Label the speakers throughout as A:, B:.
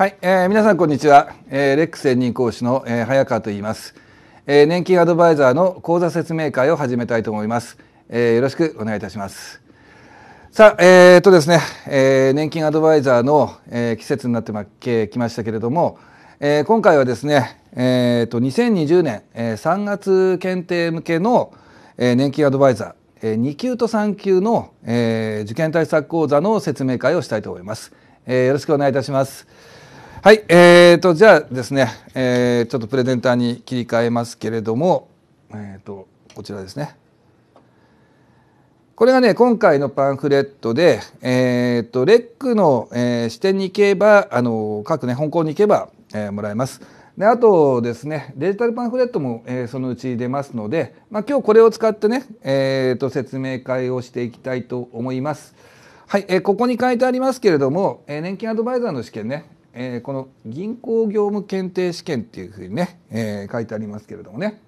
A: はい、えー、皆さんこんにちは、えー、レック専任講師の、えー、早川と言います、えー、年金アドバイザーの講座説明会を始めたいと思います、えー、よろしくお願いいたしますさあ、えー、とですね、えー、年金アドバイザーの、えー、季節になってまきましたけれども、えー、今回はですね、えーと、と2020年、えー、3月検定向けの、えー、年金アドバイザー2級と3級の、えー、受験対策講座の説明会をしたいと思います、えー、よろしくお願いいたしますはい、えーと、じゃあですね、えー、ちょっとプレゼンターに切り替えますけれども、えーと、こちらですね。これがね、今回のパンフレットで、えーと、レックの、えー、視点に行けば、あの、各ね、本校に行けば、えー、もらえます。であとですねデジタルパンフレットも、えー、そのうち出ますので、まあ、今日これを使ってね、えーと、と説明会をしていきたいと思います。はい、えー、ここに書いてありますけれども、えー、年金アドバイザーの試験ね、えー、この銀行業務検定試験っていうふうにね、えー、書いてありますけれどもね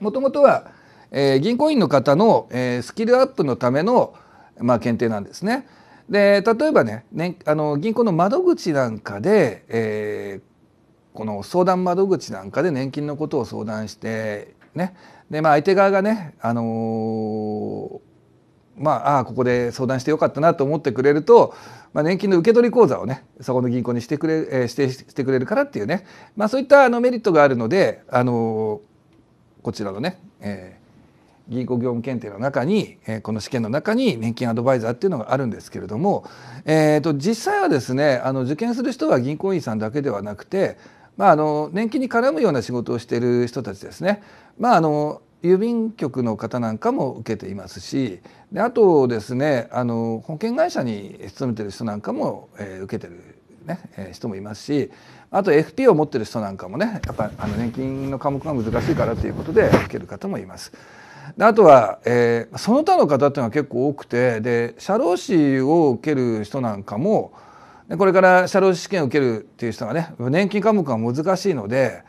A: もともとは、えー、銀行員の方の、えー、スキルアップのための、まあ、検定なんですね。で例えばね、ね、あの銀行の窓口なんかで、えー、この相談窓口なんかで年金のことを相談してねで、まあ、相手側がね、あのー、まああここで相談してよかったなと思ってくれるとまあ、年金の受け取り口座をねそこの銀行にしてくれ、え指定してくれるからっていうね、まあ、そういったあのメリットがあるので、あのー、こちらのね、えー、銀行業務検定の中に、えー、この試験の中に年金アドバイザーっていうのがあるんですけれども、えーと、と実際はですねあの受験する人は銀行員さんだけではなくてまあ、あの年金に絡むような仕事をしている人たちですね、まあ、あの郵便局の方なんかも受けていますしであとですねあの保険会社に勤めてる人なんかも、えー、受けてるね、えー、人もいますしあと FP を持ってる人なんかもねやっぱあの年金の科目が難しいからということで受ける方もいます。であとは、えー、その他の方っていうのは結構多くてで社労士を受ける人なんかもこれから社労士試験を受けるっていう人がね年金科目が難しいので。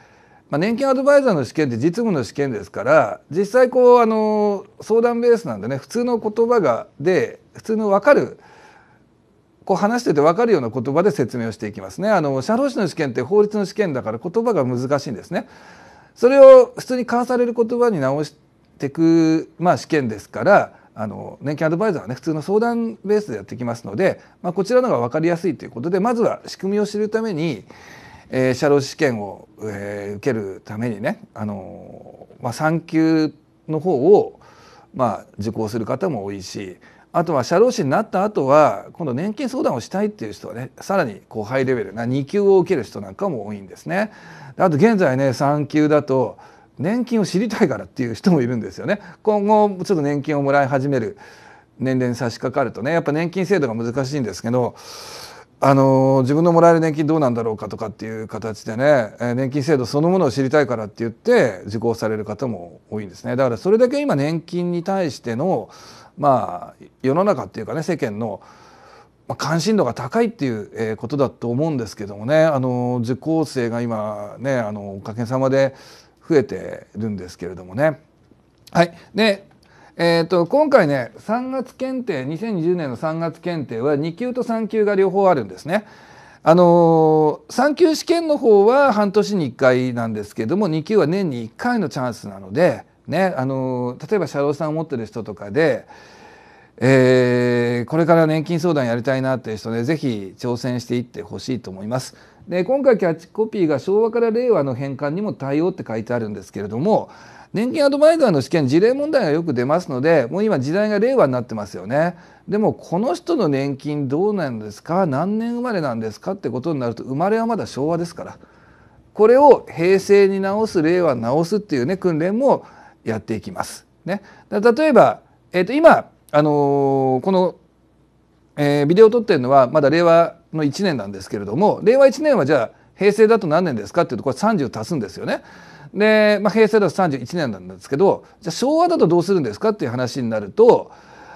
A: まあ、年金アドバイザーの試験って実務の試験ですから実際こうあの相談ベースなんでね普通の言葉がで普通の分かるこう話してて分かるような言葉で説明をしていきますね。あの社労士の試験って法律の試験だから言葉が難しいんですね。それを普通に交わされる言葉に直していく、まあ、試験ですからあの年金アドバイザーはね普通の相談ベースでやってきますので、まあ、こちらのが分かりやすいということでまずは仕組みを知るためにえー、社労士試験を、えー、受けるためにね、あのまあ、産休の方を、まあ、受講する方も多いしあとは社労士になった後は今度年金相談をしたいっていう人はねさらにこうハイレベルな2級を受ける人なんかも多いんですね。あと現在ね3級だと年金を知りたいからっていう人もいるんですよね。今後ちょっと年金をもらい始める年齢に差し掛かるとねやっぱ年金制度が難しいんですけどあの自分のもらえる年金どうなんだろうかとかっていう形でね年金制度そのものを知りたいからって言って受講される方も多いんですねだからそれだけ今年金に対してのまあ世の中っていうかね世間の関心度が高いっていうことだと思うんですけどもねあの受講生が今ねあのおかげさまで増えてるんですけれどもね。はい、でえーと、今回ね3月検定2020年の3月検定は2級と3級が両方あるんですね。あのー、3級試験の方は半年に1回なんですけども2級は年に1回のチャンスなので、ねあのー、例えば社労さんを持ってる人とかで、えー、これから年金相談やりたいなっていう人ね是非挑戦していってほしいと思います。で今回キャッチコピーが「昭和から令和の返還にも対応」って書いてあるんですけれども年金アドバイザーの試験事例問題がよく出ますのでもう今時代が令和になってますよねでもこの人の年金どうなんですか何年生まれなんですかってことになると生まれはまだ昭和ですからこれを平成に直す令和直すっていうね訓練もやっていきます。ね、例えば、えーと、と今、あのー、この、えー、ビデオを撮ってるのはまだ令和の1年なんですけれども令和1年はじゃあ平成だと何年ですかっていうとこれ30足すんですよね。で、まあ、平成だと31年なんですけどじゃあ昭和だとどうするんですかっていう話になると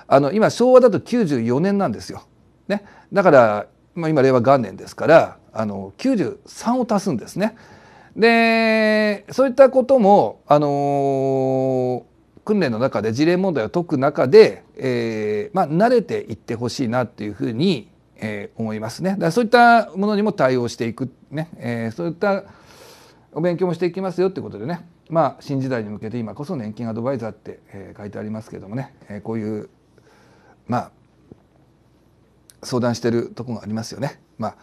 A: あの今昭和だと94年なんですよ。ね、だから、まあ、今令和元年ですからあの93を足すんですね。でそういったことも、あのー、訓練の中で事例問題を解く中で、えーまあ、慣れていってほしいなというふうに、えー、思いますね。だそういったものにも対応していく、ねえー、そういったお勉強もしていきますよってことでね、まあ、新時代に向けて今こそ年金アドバイザーって、え書いてありますけどもね、えこういう、まあ、相談してるとこがありますよね。まあ、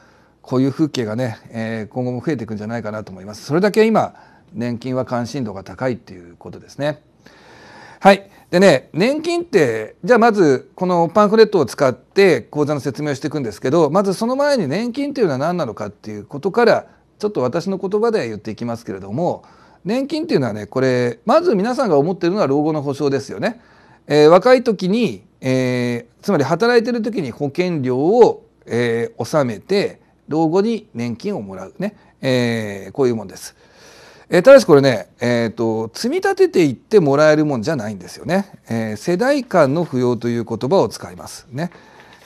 A: こういう風景がね、え今後も増えていくんじゃないかなと思います。それだけ今年金は関心度が高いっていうことですね。はい。でね、年金って、じゃあまずこのパンフレットを使って講座の説明をしていくんですけど、まずその前に年金っていうのは何なのかっていうことからちょっと私の言葉では言っていきますけれども年金っていうのはねこれまず皆さんが思ってるのは老後の保障ですよね。えー、若い時に、えー、つまり働いてる時に保険料を、えー、納めて老後に年金をもらうね、えー、こういうもんです。えー、ただしこれね、えーと、と積み立てていってもらえるもんじゃないんですよね。えー、世代間の扶養という言葉を使いますね。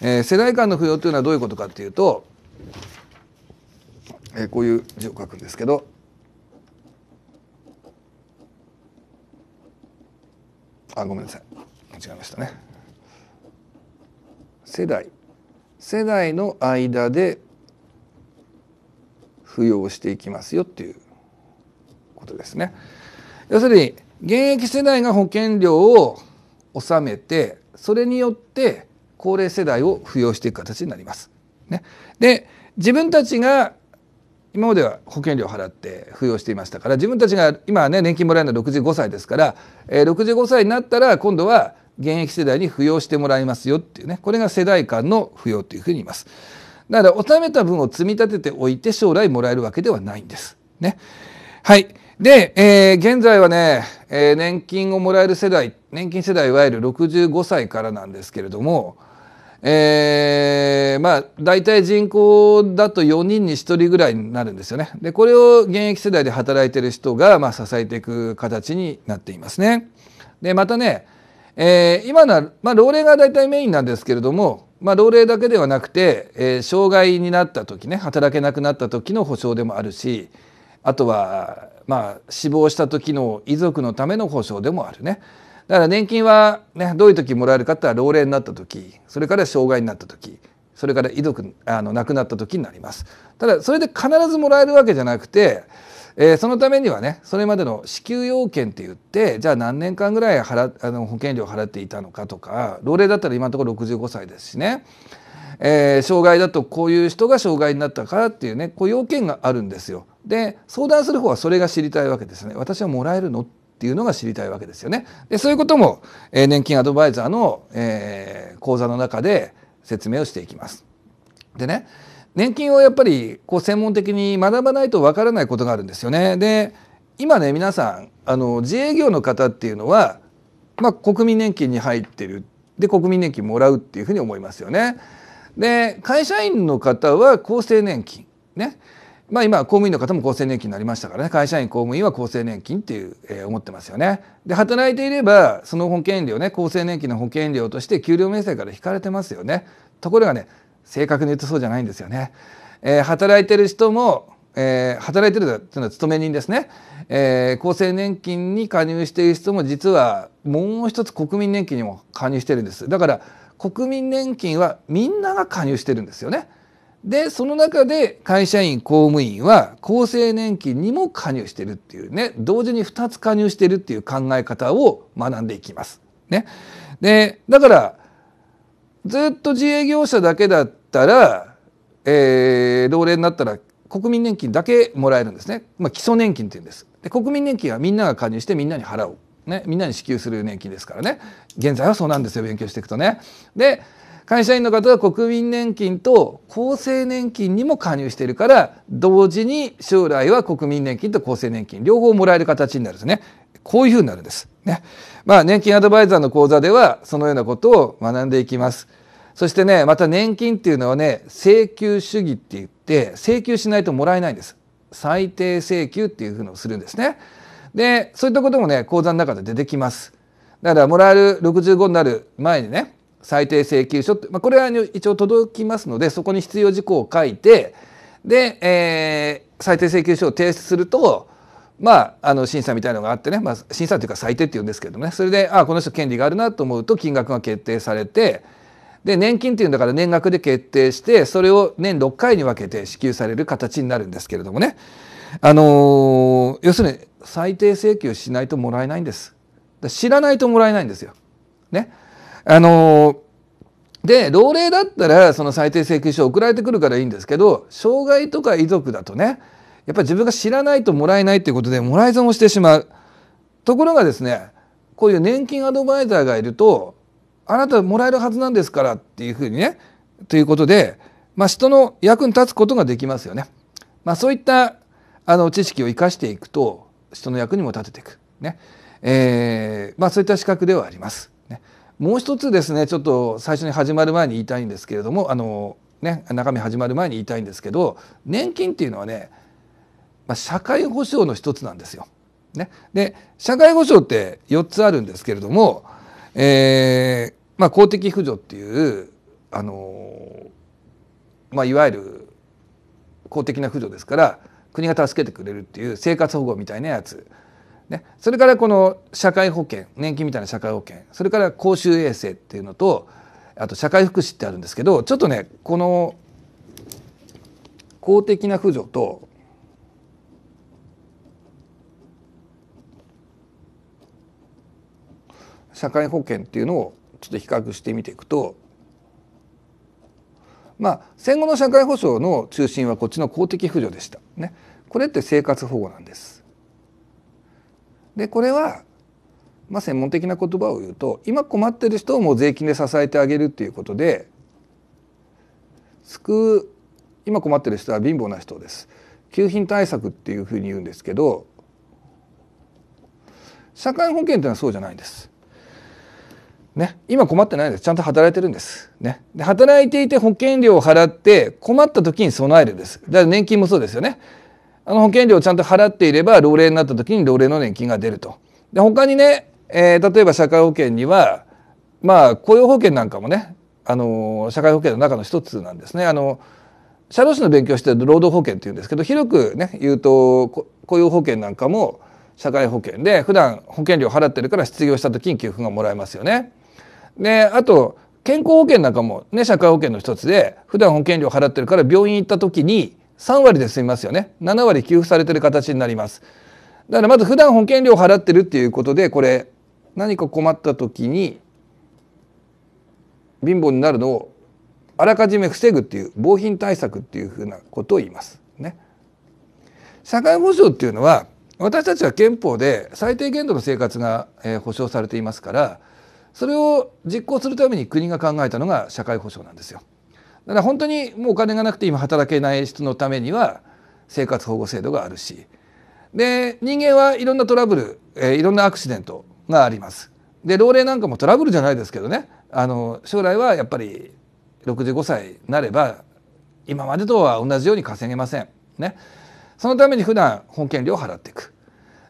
A: えー、世代間の扶養というのはどういうことかっていうとえー、こういう字を書くんですけどあごめんなさい間違えましたね。世代世代の間で扶養していきますよっていうことですね。要するに現役世代が保険料を納めてそれによって高齢世代を扶養していく形になります。ね、で自分たちが今までは保険料払って扶養していましたから自分たちが今はね年金もらえるのは65歳ですから、えー、65歳になったら今度は現役世代に扶養してもらいますよっていうねこれが世代間の扶養というふうに言います。だから納めた分を積み立てておいて将来もらえるわけではないんです。ね。はい。で、えー、現在はね、えー、年金をもらえる世代、年金世代いわゆる65歳からなんですけれども、えー、まあ大体人口だと4人に1人ぐらいになるんですよね。でこれを現役世代で働いてる人がまあ支えていく形になっていますね。でまたね、えー、今のは、まあ、老齢が大体メインなんですけれども、まあ、老齢だけではなくて、えー、障害になった時ね働けなくなった時の保障でもあるしあとは、まあ、死亡した時の遺族のための保障でもあるね。だから年金は、ね、どういう時もらえるかって言ったら老齢になった時それから障害になった時それから遺族あの亡くなった時になりますただそれで必ずもらえるわけじゃなくて、えー、そのためにはねそれまでの支給要件って言ってじゃあ何年間ぐらい払あの保険料を払っていたのかとか老齢だったら今のところ65歳ですしね、えー、障害だとこういう人が障害になったからっていうねこう要件があるんですよ。で相談する方はそれが知りたいわけですね。私はもらえるのっっていうのが知りたいわけですよね。でそういうことも、えー、年金アドバイザーの、えー、講座の中で説明をしていきます。でね年金をやっぱりこう専門的に学ばないとわからないことがあるんですよね。で今ね皆さんあの自営業の方っていうのは、まあ、国民年金に入ってるで国民年金もらうっていうふうに思いますよね。で会社員の方は厚生年金ねまあ、今公務員の方も厚生年金になりましたからね会社員公務員は厚生年金っていう、えー、思ってますよね。で働いていればその保険料ね厚生年金の保険料として給料明細から引かれてますよね。ところがね正確に言うとそうじゃないんですよね。えー、働いてる人も、えー、働いてるというのは勤め人ですね、えー、厚生年金に加入している人も実はもう一つ国民年金にも加入してるんです。だから国民年金はみんなが加入してるんですよね。でその中で会社員公務員は厚生年金にも加入してるっていうね同時に2つ加入してるっていう考え方を学んでいきます。ね、でだからずっと自営業者だけだったら、えー、老齢になったら国民年金だけもらえるんですね、まあ、基礎年金っていうんです。で国民年金はみんなが加入してみんなに払う、ね、みんなに支給する年金ですからね現在はそうなんですよ勉強していくとね。で会社員の方は国民年金と厚生年金にも加入しているから同時に将来は国民年金と厚生年金両方もらえる形になるんですね。こういうふうになるんです。ね。まあ年金アドバイザーの講座ではそのようなことを学んでいきます。そしてねまた年金っていうのはね請求主義って言って請求しないともらえないんです。最低請求っていうふうのをするんですね。でそういったこともね講座の中で出てきます。だからもらえる65になる前にね最低請求書って、まあ、これは一応届きますのでそこに必要事項を書いてで、えー、最低請求書を提出すると、まあ、あの審査みたいのがあってね、まあ、審査というか最低っていうんですけどねそれであこの人権利があるなと思うと金額が決定されてで年金っていうんだから年額で決定してそれを年6回に分けて支給される形になるんですけれどもね、あのー、要するに最低請求しないともらえないんです知らないともらえないんですよ。ね、あので老齢だったらその最低請求書送られてくるからいいんですけど障害とか遺族だとねやっぱり自分が知らないともらえないっていうことでもらい損をしてしまうところがですねこういう年金アドバイザーがいるとあなたもらえるはずなんですからっていうふうにねということで、まあ、人の役に立つことができますよね。まあ、そういったあの知識を生かしていくと人の役にも立てていく、ねえーまあ、そういった資格ではあります。もう一つですねちょっと最初に始まる前に言いたいんですけれどもあの、ね、中身始まる前に言いたいんですけど年金っていうのはね、まあ、社会保障の一つなんですよ。ね、で社会保障って4つあるんですけれども、えーまあ、公的扶助っていうあの、まあ、いわゆる公的な扶助ですから国が助けてくれるっていう生活保護みたいなやつ。ね、それからこの社会保険年金みたいな社会保険それから公衆衛生っていうのとあと社会福祉ってあるんですけどちょっとねこの公的な扶助と社会保険っていうのをちょっと比較してみていくとまあ戦後の社会保障の中心はこっちの公的扶助でした。ね、これって生活保護なんです。でこれはまあ、専門的な言葉を言うと今困ってる人をもう税金で支えてあげるっていうことで救う今困ってる人は貧乏な人です。給品対策っていうふうに言うんですけど社会保険というのはそうじゃないんです。ね、今困ってないですちゃんと働いてるんです、ね、で働いていて保険料を払って困った時に備えるですだから年金もそうですよねあの保険料をちゃんと払っていれば老齢になった時に老齢の年金が出ると。で他にね、えー、例えば社会保険にはまあ雇用保険なんかもねあの社会保険の中の一つなんですね。あの社労士の勉強してる労働保険っていうんですけど広くね言うと雇用保険なんかも社会保険で普段保険料払ってるから失業した時に給付がもらえますよね。であと健康保険なんかもね社会保険の一つで普段保険料払ってるから病院行った時に3割で済みますよね7割給付されてる形になりますだからまず普段保険料払ってるっていうことでこれ何か困った時に貧乏になるのをあらかじめ防ぐっていう防貧対策っていうふうなことを言います。ね、社会保障っていうのは私たちは憲法で最低限度の生活が、え保障されていますからそれを実行するために国が考えたのが社会保障なんですよ。から本当にもうお金がなくて今働けない人のためには生活保護制度があるしで人間はいろんなトラブル、えー、いろんなアクシデントがあります。で老齢なんかもトラブルじゃないですけどねあの将来はやっぱり65歳になれば今までとは同じように稼げません。ね、そのために普段保険料を払っていく。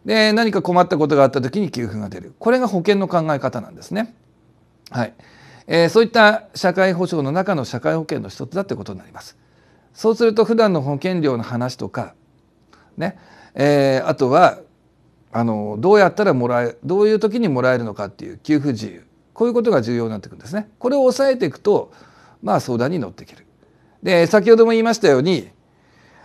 A: で何か困ったことがあった時に給付が出るこれが保険の考え方なんですね。はい、えー、そういった社会保障の中の社会保険の一つだってことになります。そうすると普段の保険料の話とか、ねえー、あとはあのどうやったらもらえどういう時にもらえるのかっていう給付自由こういうことが重要になってくるんですね。これを抑えていくとまあ相談に乗っている。で先ほども言いましたように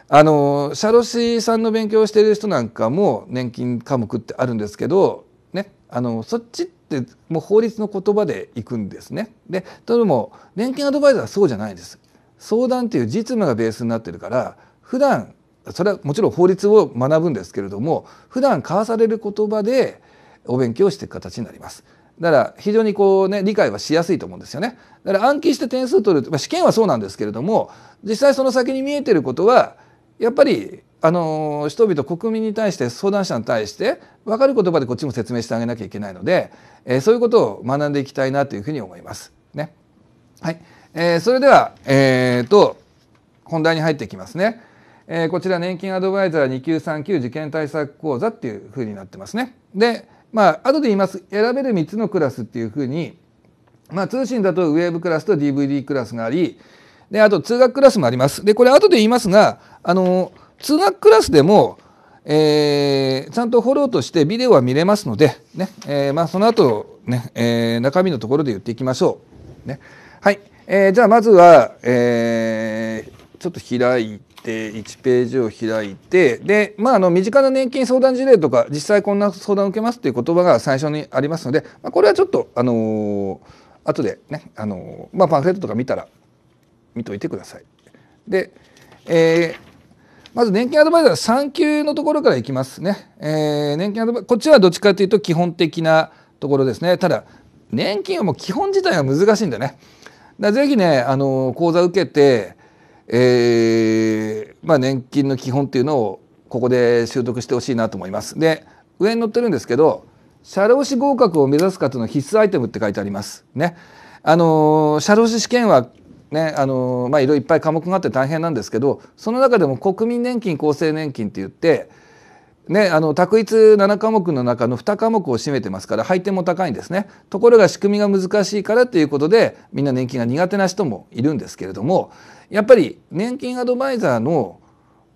A: あの社労士さんの勉強をしている人なんかも年金科目ってあるんですけど、ね、あのそっちってもう法律の言葉でいくんですね。でとでも年金アドバイザーはそうじゃないんです。相談っていう実務がベースになってるから普段それはもちろん法律を学ぶんですけれども普段交わされる言葉でお勉強していく形になります。だから非常にこうね理解はしやすいと思うんですよね。だから暗記して点数取る、まあ、試験はそうなんですけれども実際その先に見えてることはやっぱりあの人々国民に対して相談者に対して分かる言葉でこっちも説明してあげなきゃいけないので、えー、そういうことを学んでいきたいなというふうに思います。ねはいえー、それでは、えーと、本題に入っていきますね。えー、こちら年金アドバイザー二級三級受験対策講座っていうふうになってますね。でまあ後で言います選べる三つのクラスっていうふうに、まあ、通信だとウェーブクラスと DVD クラスがありで、あと通学クラスもあります。で、これ後で言いますが、あの、通学クラスでも、えー、ちゃんとフォローとしてビデオは見れますので、ね、えー、まあ、その後、ね、えー、中身のところで言っていきましょう。ね。はい。えー、じゃあまずは、えー、ちょっと開いて、1ページを開いて、で、まあ、あの、身近な年金相談事例とか、実際こんな相談を受けますっていう言葉が最初にありますので、まあ、これはちょっと、あのー、後でね、あのー、まあ、パンフレットとか見たら、見といてください。で、えーまず年金アドバイザー3級のところからいきますね。えー、年金アドバイこっちはどっちかというと基本的なところですね。ただ、年金はもう基本自体は難しいんだね。だぜひね、あの、講座受けて、えー、まあ年金の基本っていうのをここで習得してほしいなと思います。で、上に載ってるんですけど、社労士合格を目指す方の必須アイテムって書いてあります。ね。あの、社労士試験はねあのまあ、いろいろいっぱい科目があって大変なんですけどその中でも国民年金厚生年金って言って、ね、あの択一7科目の中の2科目を占めてますから配点も高いんですねところが仕組みが難しいからということでみんな年金が苦手な人もいるんですけれどもやっぱり年金アドバイザーの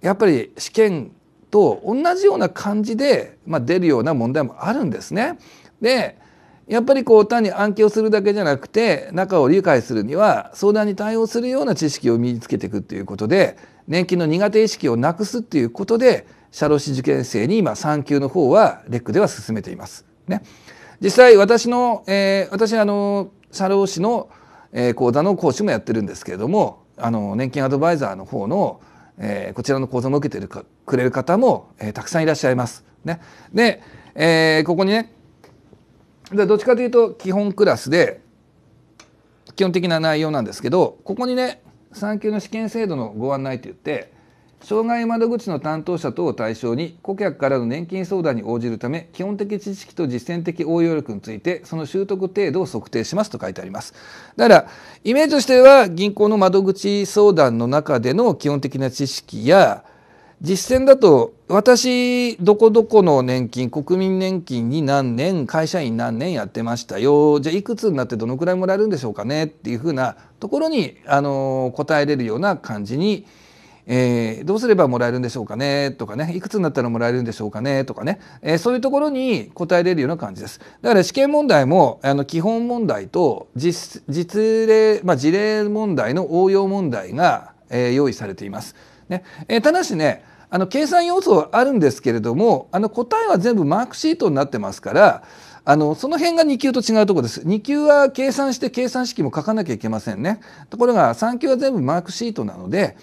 A: やっぱり試験と同じような感じで、まあ、出るような問題もあるんですね。でやっぱりこう単に暗記をするだけじゃなくて中を理解するには相談に対応するような知識を身につけていくということで年金の苦手意識をなくすっていうことで社労士受験生に今3級の方はレックでは進めています。ね、実際私の、えー、私あの社労士の、えー、講座の講師もやってるんですけれどもあの年金アドバイザーの方の、えー、こちらの講座も受けてるかくれる方も、えー、たくさんいらっしゃいます。ね、で、えー、ここにねでどっちかというと基本クラスで基本的な内容なんですけどここにね産休の試験制度のご案内といって障害窓口の担当者等を対象に顧客からの年金相談に応じるため基本的知識と実践的応用力についてその習得程度を測定しますと書いてありますだからイメージとしては銀行の窓口相談の中での基本的な知識や実践だと私どこどこの年金国民年金に何年会社員何年やってましたよじゃあいくつになってどのくらいもらえるんでしょうかねっていうふうなところにあの答えれるような感じに、えー、どうすればもらえるんでしょうかねとかねいくつになったらもらえるんでしょうかねとかね、えー、そういうところに答えれるような感じです。だから試験問題もあの基本問題と実例、まあ、事例問題の応用問題が、えー、用意されています。ねえー、ただしねあの計算要素はあるんですけれどもあの答えは全部マークシートになってますからあのその辺が2級と違うとこです2級は計算して計算式も書かなきゃいけませんねところが3級は全部マークシートなので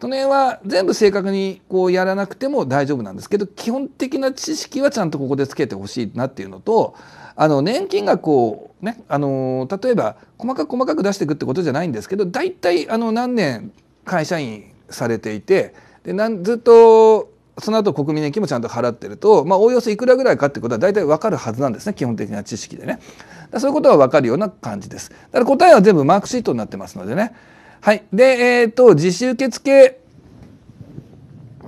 A: その辺は全部正確にこうやらなくても大丈夫なんですけど基本的な知識はちゃんとここでつけてほしいなっていうのとあの年金額をねあの例えば細かく細かく出していくってことじゃないんですけど大体あの何年会社員されていてでなんずっとその後国民年金もちゃんと払ってると、まあ、おおよそいくらぐらいかってことは大体わかるはずなんですね基本的な知識でねそういうことはわかるような感じですだから答えは全部マークシートになってますのでねはいでえっ、ー、と実施受付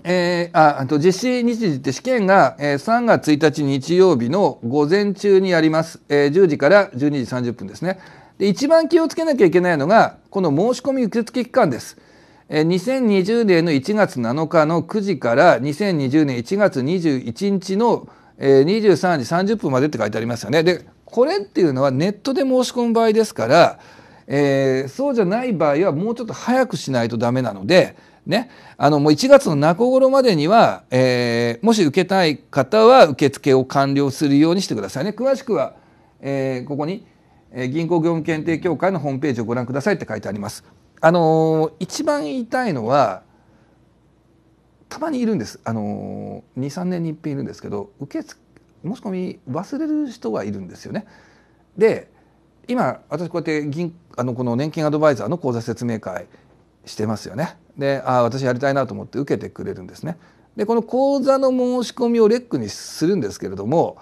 A: えー、あと実施日時って試験が、えー、3月1日日曜日の午前中にやります、えー、10時から12時30分ですねで一番気をつけなきゃいけないのがこの申し込み受付期間です2020年の1月7日の9時から2020年1月21日の23時30分までって書いてありますよね。でこれっていうのはネットで申し込む場合ですから、えー、そうじゃない場合はもうちょっと早くしないとダメなので、ね、あのもう1月の中頃までには、えー、もし受けたい方は受付を完了するようにしてくださいね。詳しくは、えー、ここに、銀行業務検定協会のホームページをご覧くださいって書いてあります。あのー、一番言いたいのはたまにいるんです、あのー、23年に一品いるんですけど受付申し込み忘れる人がいるんですよね。で今私こうやって銀あのこの年金アドバイザーの口座説明会してますよね。であ私やりたいなと思って受けてくれるんですね。でこの口座の申し込みをレックにするんですけれども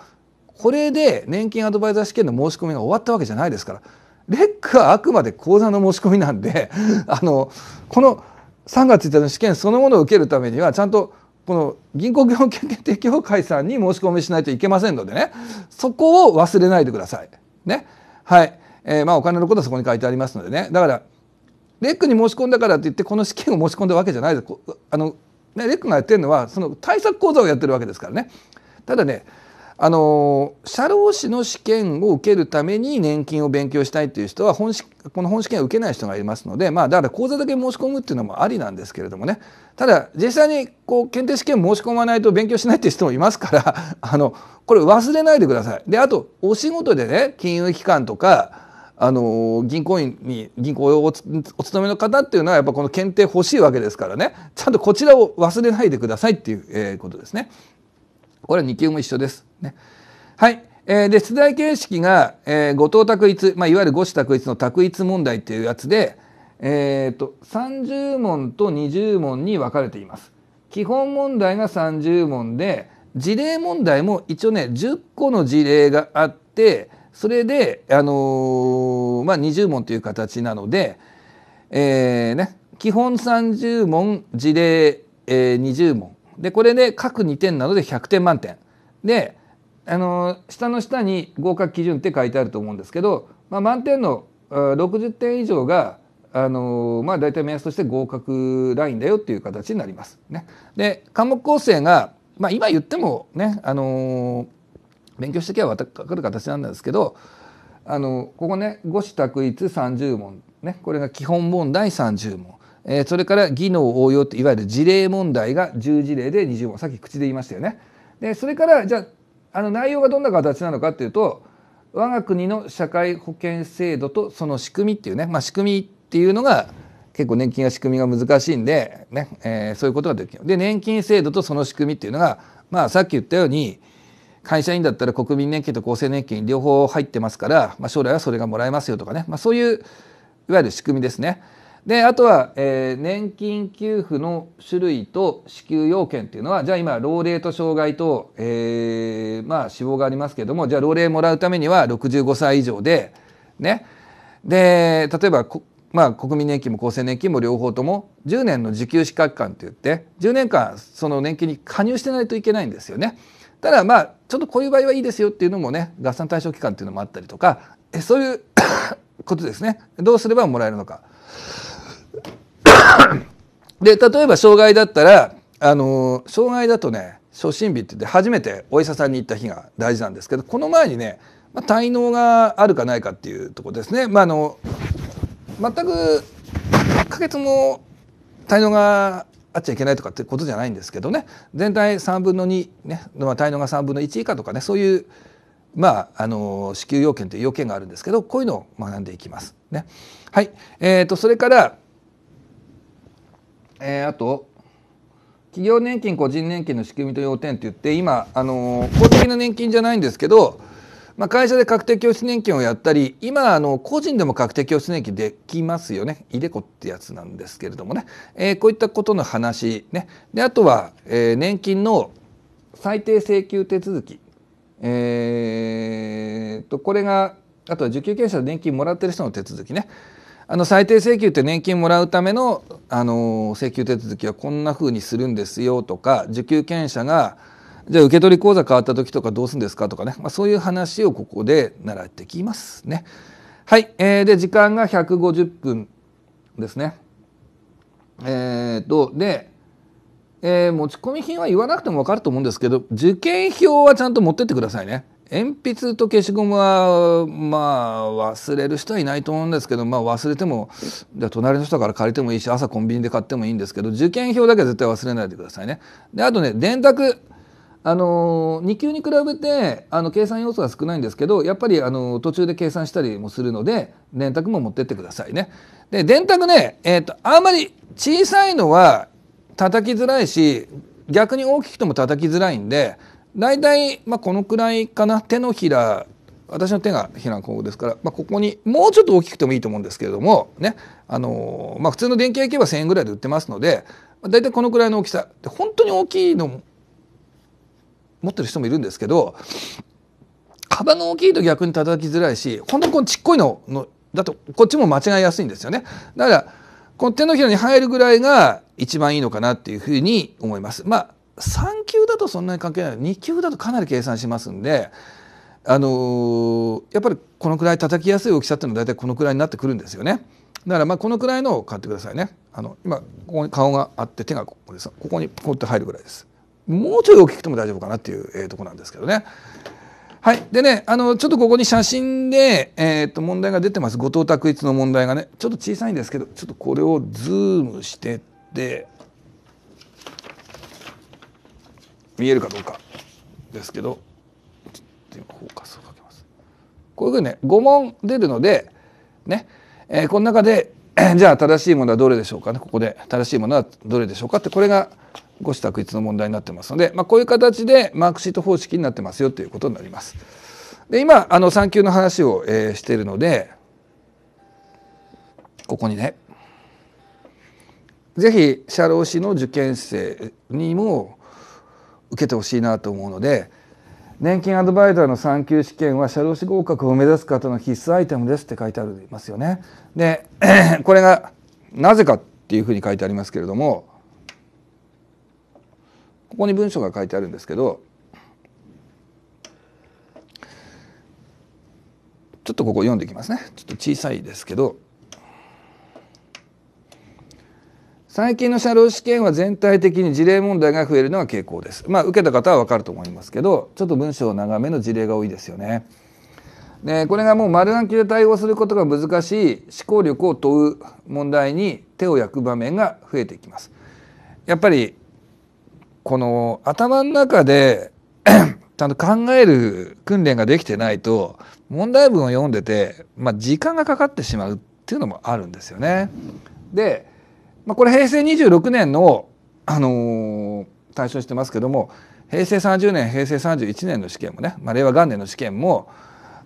A: これで年金アドバイザー試験の申し込みが終わったわけじゃないですから。レックはあくまで講座の申し込みなんで あのこの3月1日の試験そのものを受けるためにはちゃんとこの銀行業務権限定協会さんに申し込みしないといけませんのでねそこを忘れないでください。ねはい、えー、まあお金のことはそこに書いてありますのでねだからレックに申し込んだからって言ってこの試験を申し込んだわけじゃないですあの、ね、レックがやってるのはその対策講座をやってるわけですからねただねあの社労士の試験を受けるために年金を勉強したいという人は本この本試験を受けない人がいますので、まあ、だから講座だけ申し込むっていうのもありなんですけれどもねただ実際にこう検定試験申し込まないと勉強しないという人もいますから あのこれ忘れないでください。であとお仕事でね金融機関とかあの銀行員に銀行をお勤めの方っていうのはやっぱこの検定欲しいわけですからねちゃんとこちらを忘れないでくださいっていう、ことですね。これは2級も一緒です。ね、はい。えー、で出題形式が、えー、五等択一、まあ、いわゆる五子択一の択一問題っていうやつで、えーと、と30問と20問に分かれています。基本問題が30問で事例問題も一応ね10個の事例があってそれで、あのー、まあ、20問という形なので、えーね、基本30問事例、えー、20問でこれで各2点なので100点満点であの下の下に合格基準って書いてあると思うんですけど、まあ、満点の60点以上があのまあ大体目安として合格ラインだよっていう形になります。ね、で科目構成が、まあ、今言ってもねあの勉強してきゃ分かる形なんですけどあのここね五子択一30問、ね、これが基本問題30問えそれから技能応用っていわゆる事例問題が10事例で20問さっき口で言いましたよね。でそれからじゃあの内容がどんな形なのかっていうと我が国の社会保険制度とその仕組みっていうね、まあ、仕組みっていうのが結構年金が仕組みが難しいんでね、ねえー、そういうことができる。で年金制度とその仕組みっていうのが、まあ、さっき言ったように会社員だったら国民年金と厚生年金両方入ってますから、まあ、将来はそれがもらえますよとかね、まあ、そういういわゆる仕組みですね。であとは、えー、年金給付の種類と支給要件っていうのはじゃあ今老齢と障害と、えー、まあ死亡がありますけどもじゃあ老齢もらうためには65歳以上でねで例えばまあ、国民年金も厚生年金も両方とも10年の受給資格間っていって10年間その年金に加入してないといけないんですよね。ただまあちょっとこういう場合はいいですよっていうのもね合算対象期間っていうのもあったりとかそういう ことですねどうすればもらえるのか。で例えば障害だったらあの障害だとね初診日って言って初めてお医者さんに行った日が大事なんですけどこの前にね、まあ、滞納があるかないかっていうとこですね。まあ、あの全く1月も滞納があっちゃいけないとかってことじゃないんですけどね全体3分の2、ねまあ、滞納が3分の1以下とかねそういう、まあ、あの支給要件という要件があるんですけどこういうのを学んでいきます。ね、はい、えーとそれからえー、あと、企業年金、個人年金の仕組みと要点って言って、今、あのー、公的な年金じゃないんですけど、まあ、会社で確定拠出年金をやったり、今、あの、個人でも確定拠出年金できますよね。ideco ってやつなんですけれどもね。えー、こういったことの話ね。で、あとは、えー、年金の最低請求手続き。えー、と、これが、あとは受給権者で年金もらってる人の手続きね。あの最低請求って年金もらうためのあの請求手続きはこんなふうにするんですよとか受給権者がじゃあ受け取り口座変わった時とかどうするんですかとかね、まあ、そういう話をここで習ってきますね。はい、えー、で時間が150分ですね。えーと、とで、えー、持ち込み品は言わなくても分かると思うんですけど受験票はちゃんと持ってってくださいね。鉛筆と消しゴムはまあ忘れる人はいないと思うんですけど、まあ、忘れてもじゃ隣の人から借りてもいいし朝コンビニで買ってもいいんですけど受験票だけは絶対忘れないでくださいね。であとね電卓あの2級に比べてあの計算要素は少ないんですけどやっぱりあの途中で計算したりもするので電卓も持ってってくださいね。で電卓ね、えーとあんまり小さいのは叩きづらいし逆に大きくても叩きづらいんで大体、まあ、このくらいかな手のひら私の手がひらこうですから、まあ、ここにもうちょっと大きくてもいいと思うんですけれどもね、あのまあ、普通の電気焼けば1,000円ぐらいで売ってますので大体このくらいの大きさで本当に大きいの持ってる人もいるんですけど幅の大きいと逆に叩きづらいし本当にこのちっこいののだとこっちも間違いやすいんですよね。だからこの手のひらに入るぐらいが一番いいのかなっていうふうに思います。まあ3級だとそんなに関係ない2級だとかなり計算しますんで、あのやっぱりこのくらい叩きやすい大きさっていうのは大体このくらいになってくるんですよね。だからまあこのくらいのを買ってくださいね。あの今ここに顔があって手がここですここにポンって入るぐらいです。もうちょい大きくても大丈夫かなっていう、えとこなんですけどね。はい、でねあのちょっとここに写真で、えー、と問題が出てます後藤拓一の問題がねちょっと小さいんですけどちょっとこれをズームしてって見えるかどうかですけどちょっとフォーカスをかけますこういうふうにね5問出るのでね、えー、この中で じゃあ正しいものはどれでしょうかねここで正しいものはどれでしょうかってこれが五子択一の問題になってますので、まあ、こういう形でマークシート方式になってますよということになります。で今あの3級の話を、えー、しているのでここにねぜひ社労士の受験生にも受けてほしいなと思うので年金アドバイザーの3級試験は社労士合格を目指す方の必須アイテムですって書いてありますよね。で これがなぜかっていうふうに書いてありますけれどもここに文章が書いてあるんですけどちょっとここ読んでいきますねちょっと小さいですけど最近の社労試験は全体的に事例問題が増えるのが傾向です。まあ、受けた方はわかると思いますけど、ちょっと文章長めの事例が多いですよね。で、これがもう丸暗記で対応することが難しい思考力を問う問題に手を焼く場面が増えていきます。やっぱりこの頭の中で ちゃんと考える訓練ができてないと問題文を読んでて、まあ、時間がかかってしまうっていうのもあるんですよね。でまあ、これ平成26年の、あのー、対象してますけども平成30年平成31年の試験もね、まあ、令和元年の試験も、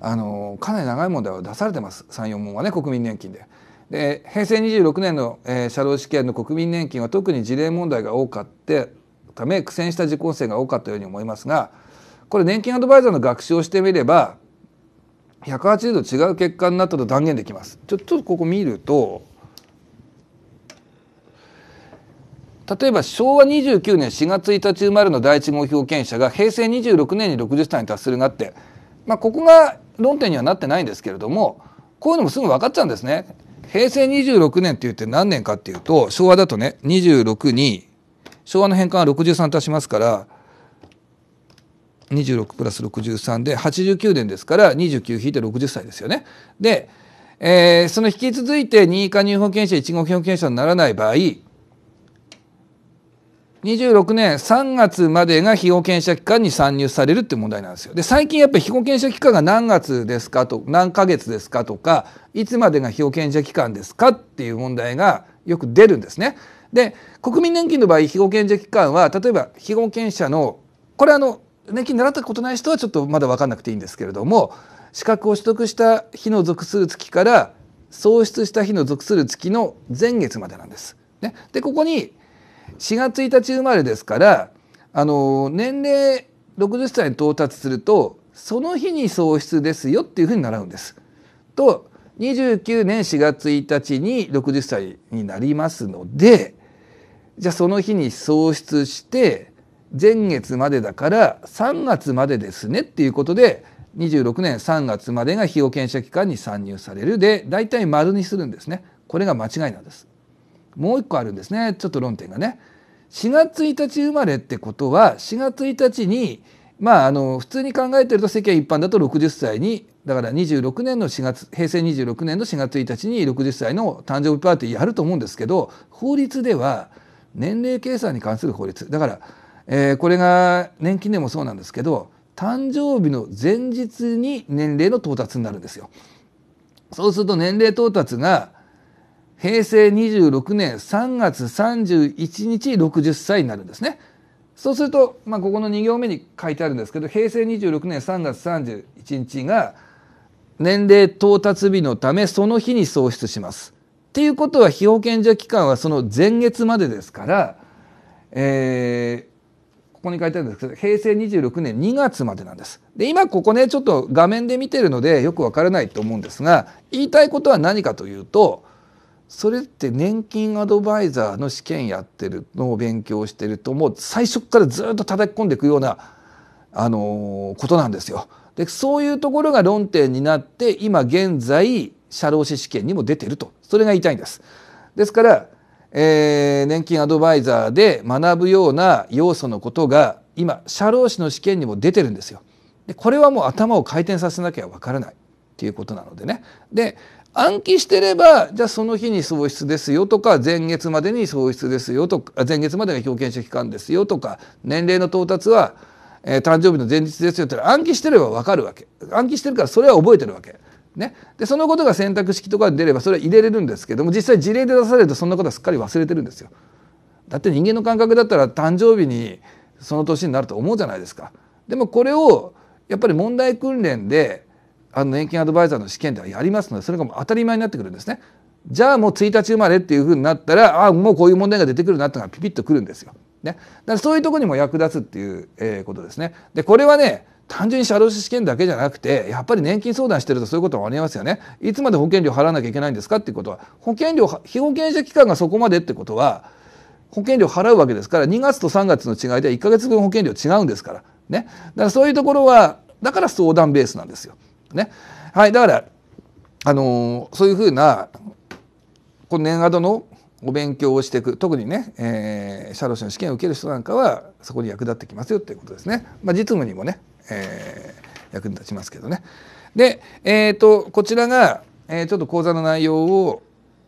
A: あのー、かなり長い問題を出されてます34問はね国民年金で。で平成26年の、えー、社労試験の国民年金は特に事例問題が多かったため苦戦した受講生が多かったように思いますがこれ年金アドバイザーの学習をしてみれば180度違う結果になったと断言できます。ちょっとここ見ると例えば昭和29年4月1日生まれの第一号表権者が平成26年に60歳に達するなって、まあ、ここが論点にはなってないんですけれどもこういうのもすぐ分かっちゃうんですね。平成26年って言って何年かっていうと昭和だとね26に昭和の変換は63足しますから26プラス63で89年ですから29引いて60歳ですよね。で、えー、その引き続いて2位加入保険者1号保険者にならない場合26年3月までが被保険者期間に参入されるって問題なんですよ。で最近やっぱり被保険者期間が何月ですかと何ヶ月ですかとかいつまでが被保険者期間ですかっていう問題がよく出るんですね。で国民年金の場合被保険者期間は例えば被保険者のこれあの年金習ったことない人はちょっとまだ分かんなくていいんですけれども資格を取得した日の属する月から創出した日の属する月の前月までなんです。ね、でここに4月1日生まれですからあの年齢60歳に到達するとその日に喪失ですよっていうふうに習うんです。と29年4月1日に60歳になりますのでじゃあその日に喪失して前月までだから3月までですねっていうことで26年3月までが被保険者期間に参入されるで大体丸にするんですねこれが間違いなんです。もう一個あるんですねちょっと論点がね。4月1日生まれってことは4月1日にまああの普通に考えてると世間一般だと60歳にだから26年の4月平成26年の4月1日に60歳の誕生日パーティーやると思うんですけど法律では年齢計算に関する法律だから、えー、これが年金でもそうなんですけど誕生日の前日に年齢の到達になるんですよ。そうすると年齢到達が平成26年3月31日60歳になるんですね。そうすると、まあ、ここの2行目に書いてあるんですけど平成26年3月31日が年齢到達日のためその日に創出します。っていうことは被保険者期間はその前月までですから、えー、ここに書いてあるんですけど平成26年2月までなんです。で今ここねちょっと画面で見てるのでよくわからないと思うんですが言いたいことは何かというとそれって年金アドバイザーの試験やってるのを勉強してるともう最初からずっと叩き込んでいくようなあのことなんですよ。でそういうところが論点になって今現在社労士試験にも出てるとそれが言いたいんです。ですから、えー、年金アドバイザーで学ぶような要素のことが今社労士の試験にも出てるんですよ。でこれはもう頭を回転させなきゃわからないっていうことなのでね。で暗記してればじゃあその日に喪失ですよとか前月までに喪失ですよとか前月までが表現者期間ですよとか年齢の到達は、えー、誕生日の前日ですよって暗記してれば分かるわけ暗記してるからそれは覚えてるわけ。ね、でそのことが選択式とかで出ればそれは入れれるんですけども実際事例で出されるとそんなことはすっかり忘れてるんですよ。だって人間の感覚だったら誕生日にその年になると思うじゃないですか。でもこれをやっぱり問題訓練であの年金アドバイザーの試験ではやりますのでそれがもう当たり前になってくるんですね。じゃあもう1日生まれっていうふうになったらああもうこういう問題が出てくるなってのがピピッとくるんですよ。ね、だからそういうとこにも役立つっていう、えー、ことですね。でこれはね単純に社労士試験だけじゃなくてやっぱり年金相談してるとそういうこともありますよね。いつまで保険料払わなきゃいけないんですかっていうことは保険料被保険者期間がそこまでってことは保険料払うわけですから2月と3月の違いで1か月分保険料違うんですからね。だからそういうところはだから相談ベースなんですよ。ね。はい、だからあのー、そういうふうなこの年賀のお勉強をしていく特にね、えー、社労士の試験を受ける人なんかはそこに役立ってきますよということですね。まあ、実務にもね、えー、役に立ちますけどね。で、えーと、こちらが、えー、ちょっと講座の内容を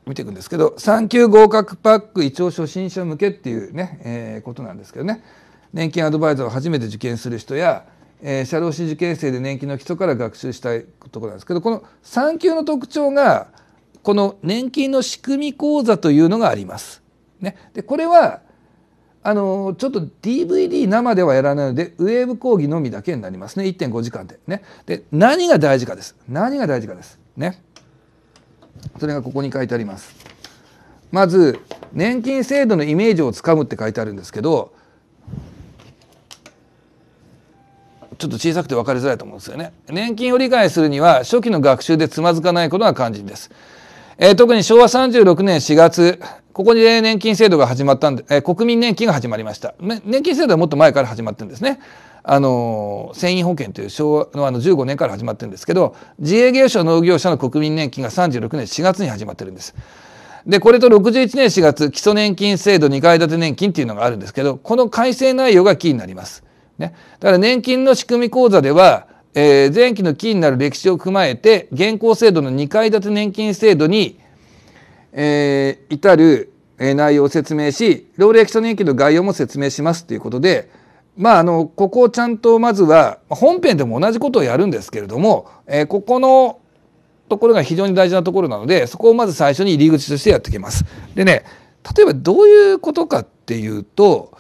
A: 見ていくんですけど産休合格パック一応初心者向けっていうね、えー、ことなんですけどね年金アドバイザーを初めて受験する人やえ社労士事形成で年金の基礎から学習したいところなんですけどこの3級の特徴がこの年金の仕組み講座というのがあります。ね、でこれはあのちょっと DVD 生ではやらないのでウェーブ講義のみだけになりますね1.5時間でねで何が大事かです何が大事かですねそれがここに書いてありますまず年金制度のイメージをつかむって書いてあるんですけどちょっと小さくて分かりづらいと思うんですよね。年金を理解するには初期の学習でつまずかないことが肝心です。えー、特に昭和36年4月、ここで年金制度が始まったんで、えー、国民年金が始まりました。年金制度はもっと前から始まってるんですね。あの、繊維保険という昭和のあの15年から始まってるんですけど、自営業者農業者の国民年金が36年4月に始まってるんです。で、これと61年4月、基礎年金制度2階建て年金っていうのがあるんですけど、この改正内容がキーになります。ね、だから年金の仕組み講座では、えー、前期の期になる歴史を踏まえて現行制度の2階建て年金制度に、えー、至る内容を説明し老齢基礎年金の概要も説明しますということでまあ、あのここをちゃんとまずは本編でも同じことをやるんですけれども、えー、ここのところが非常に大事なところなのでそこをまず最初に入り口としてやっていきます。でね例えばどういうことかっていうと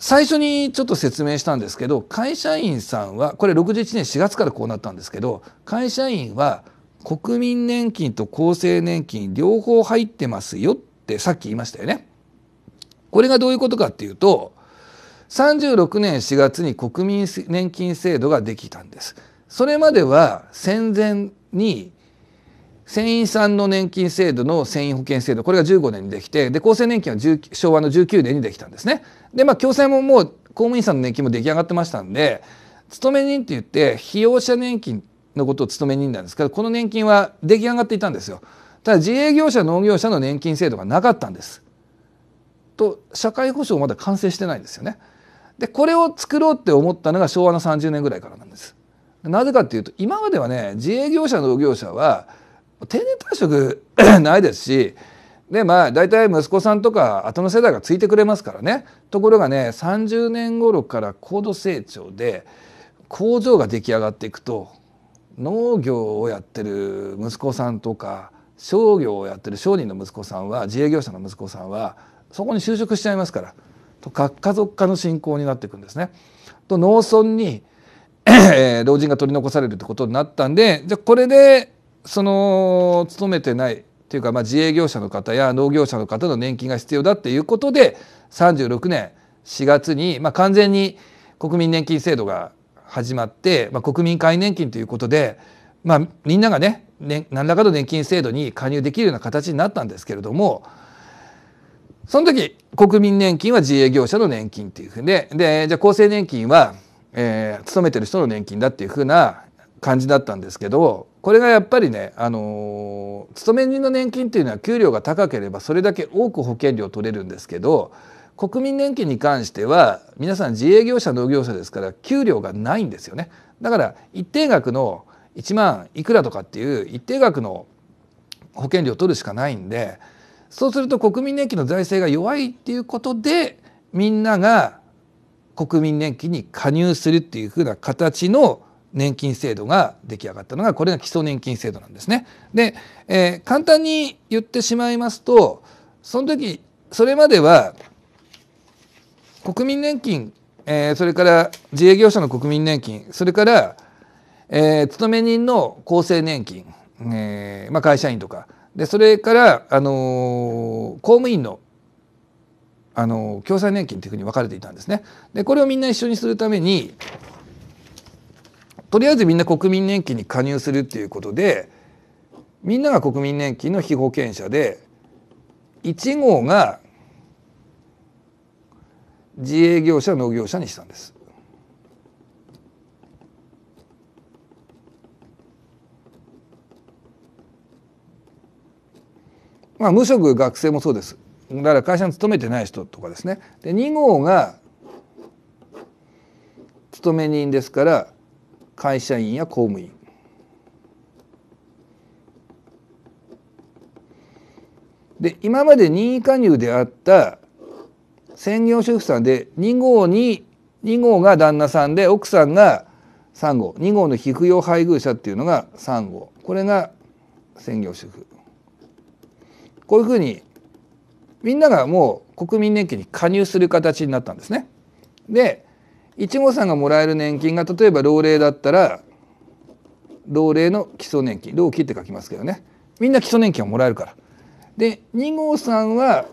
A: 最初にちょっと説明したんですけど会社員さんはこれ61年4月からこうなったんですけど会社員は国民年金と厚生年金両方入ってますよってさっき言いましたよね。これがどういうことかっていうと36年4月に国民年金制度ができたんです。それまでは戦前に船員さんの年金制度の船員保険制度これが15年にできてで厚生年金は昭和の19年にできたんですね。でまあ共済ももう公務員さんの年金も出来上がってましたんで勤め人って言って被用者年金のことを勤め人なんですけどこの年金は出来上がっていたんですよ。ただ自営業者農業者の年金制度がなかったんです。と社会保障まだ完成してないんですよね。でこれを作ろうって思ったのが昭和の30年ぐらいからなんです。なぜかっていうと今まではね自営業者農業者は定年退職 ないですしでまあ大体息子さんとか後の世代がついてくれますからねところがね30年頃から高度成長で工場が出来上がっていくと農業をやってる息子さんとか商業をやってる商人の息子さんは自営業者の息子さんはそこに就職しちゃいますからと家族化の進行になっていくんですね。と農村に 老人が取り残されるってことになったんでじゃあこれでその勤めてないというか、まあ、自営業者の方や農業者の方の年金が必要だっていうことで36年4月に、まあ、完全に国民年金制度が始まって、まあ、国民会年金ということで、まあ、みんながねね何らかの年金制度に加入できるような形になったんですけれどもその時国民年金は自営業者の年金っていうふうででじゃあ厚生年金は、えー、勤めてる人の年金だっていうふうな感じだったんですけどこれがやっぱりね、あのー、勤め人の年金っていうのは給料が高ければそれだけ多く保険料取れるんですけど国民年金に関しては皆さん自営業者農業者ですから給料がないんですよねだから一定額の1万いくらとかっていう一定額の保険料を取るしかないんでそうすると国民年金の財政が弱いっていうことでみんなが国民年金に加入するっていうふうな形の年金制度が出来上がったのがこれが基礎年金制度なんですね。で、えー、簡単に言ってしまいますとその時それまでは国民年金、えー、それから自営業者の国民年金それから、えー、勤め人の厚生年金、えーまあ、会社員とかでそれから、あのー、公務員のあの共済年金というふうに分かれていたんですね。でこれをみんな一緒にするためにとりあえずみんな国民年金に加入するっていうことでみんなが国民年金の被保険者で1号が自営業者農業者にしたんです。まあ、無職学生もそうですだから会社に勤めてない人とかですねで2号が勤め人ですから会社員や公務員で今まで任意加入であった専業主婦さんで2号に2号が旦那さんで奥さんが3号2号の被扶用配偶者っていうのが3号これが専業主婦こういうふうにみんながもう国民年金に加入する形になったんですね。で1号さんがもらえる年金が例えば老齢だったら老齢の基礎年金老期って書きますけどねみんな基礎年金をもらえるから。で2号さんは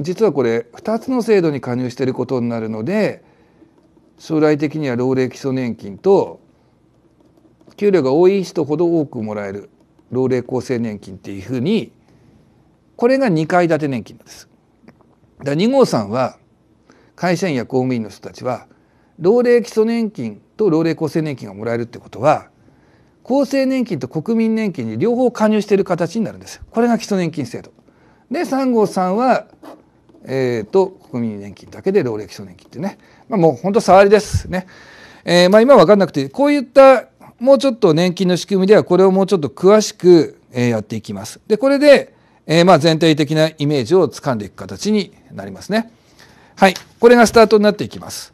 A: 実はこれ2つの制度に加入していることになるので将来的には老齢基礎年金と給料が多い人ほど多くもらえる老齢厚生年金っていうふうにこれが2階建て年金です。だ2号さんは会社員や公務員の人たちは老齢基礎年金と老齢厚生年金がもらえるってことは厚生年金と国民年金に両方加入している形になるんですこれが基礎年金制度で3号さんはえーと、国民年金だけで老齢基礎年金ってね、まあ、もう本当触りですね、えーまあ、今分かんなくてこういったもうちょっと年金の仕組みではこれをもうちょっと詳しく、やっていきますでこれで、えーまあ、全体的なイメージをつかんでいく形になりますね。はい。これがスタートになっていきます。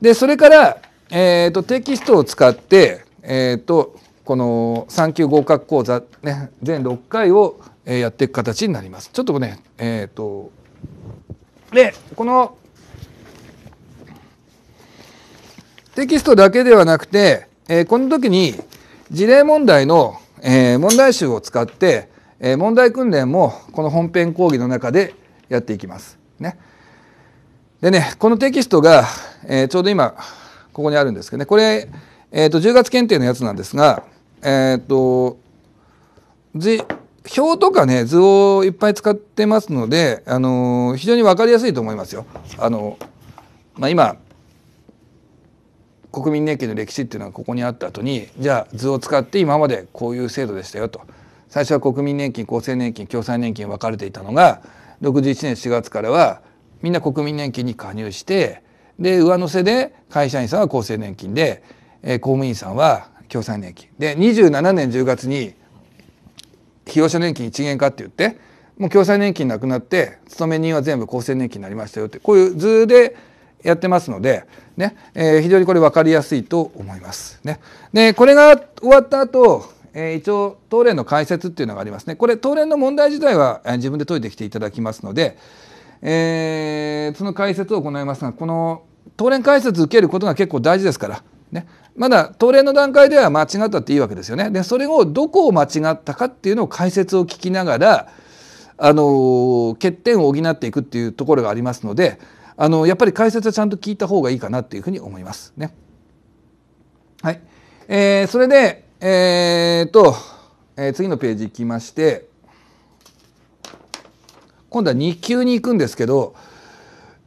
A: で、それから、えっ、ー、と、テキストを使って、えっ、ー、と、この3級合格講座、ね、全6回をやっていく形になります。ちょっとね、えっ、ー、と、で、この、テキストだけではなくて、えこの時に事例問題の、え問題集を使って、え問題訓練もこの本編講義の中でやっていきます。ね。でねこのテキストが、えー、ちょうど今ここにあるんですけどねこれ、えーと、と10月検定のやつなんですがえっ、ー、と字表とかね図をいっぱい使ってますので、あのー、非常に分かりやすいと思いますよ。あのまあ、今国民年金の歴史っていうのはここにあった後にじゃあ図を使って今までこういう制度でしたよと最初は国民年金厚生年金共済年金分かれていたのが61年4月からはみんな国民年金に加入してで上乗せで会社員さんは厚生年金で、えー、公務員さんは共済年金で27年10月に被用者年金一元化って言ってもう共済年金なくなって勤め人は全部厚生年金になりましたよってこういう図でやってますので、ねえー、非常にこれ分かりやすいと思います。ね、でこれが終わった後、えー、一応当連の解説っていうのがありますねこれ当連の問題自体は、えー、自分で解いてきていただきますので、えー、その解説を行いますがこの当連解説受けることが結構大事ですから、ね、まだ当連の段階では間違ったっていいわけですよね。でそれをどこを間違ったかっていうのを解説を聞きながらあの欠点を補っていくっていうところがありますのであのやっぱり解説はちゃんと聞いた方がいいかなっていうふうに思いますね。はいえー、それで、えーとえー、次のページいきまして今度は2級に行くんですけど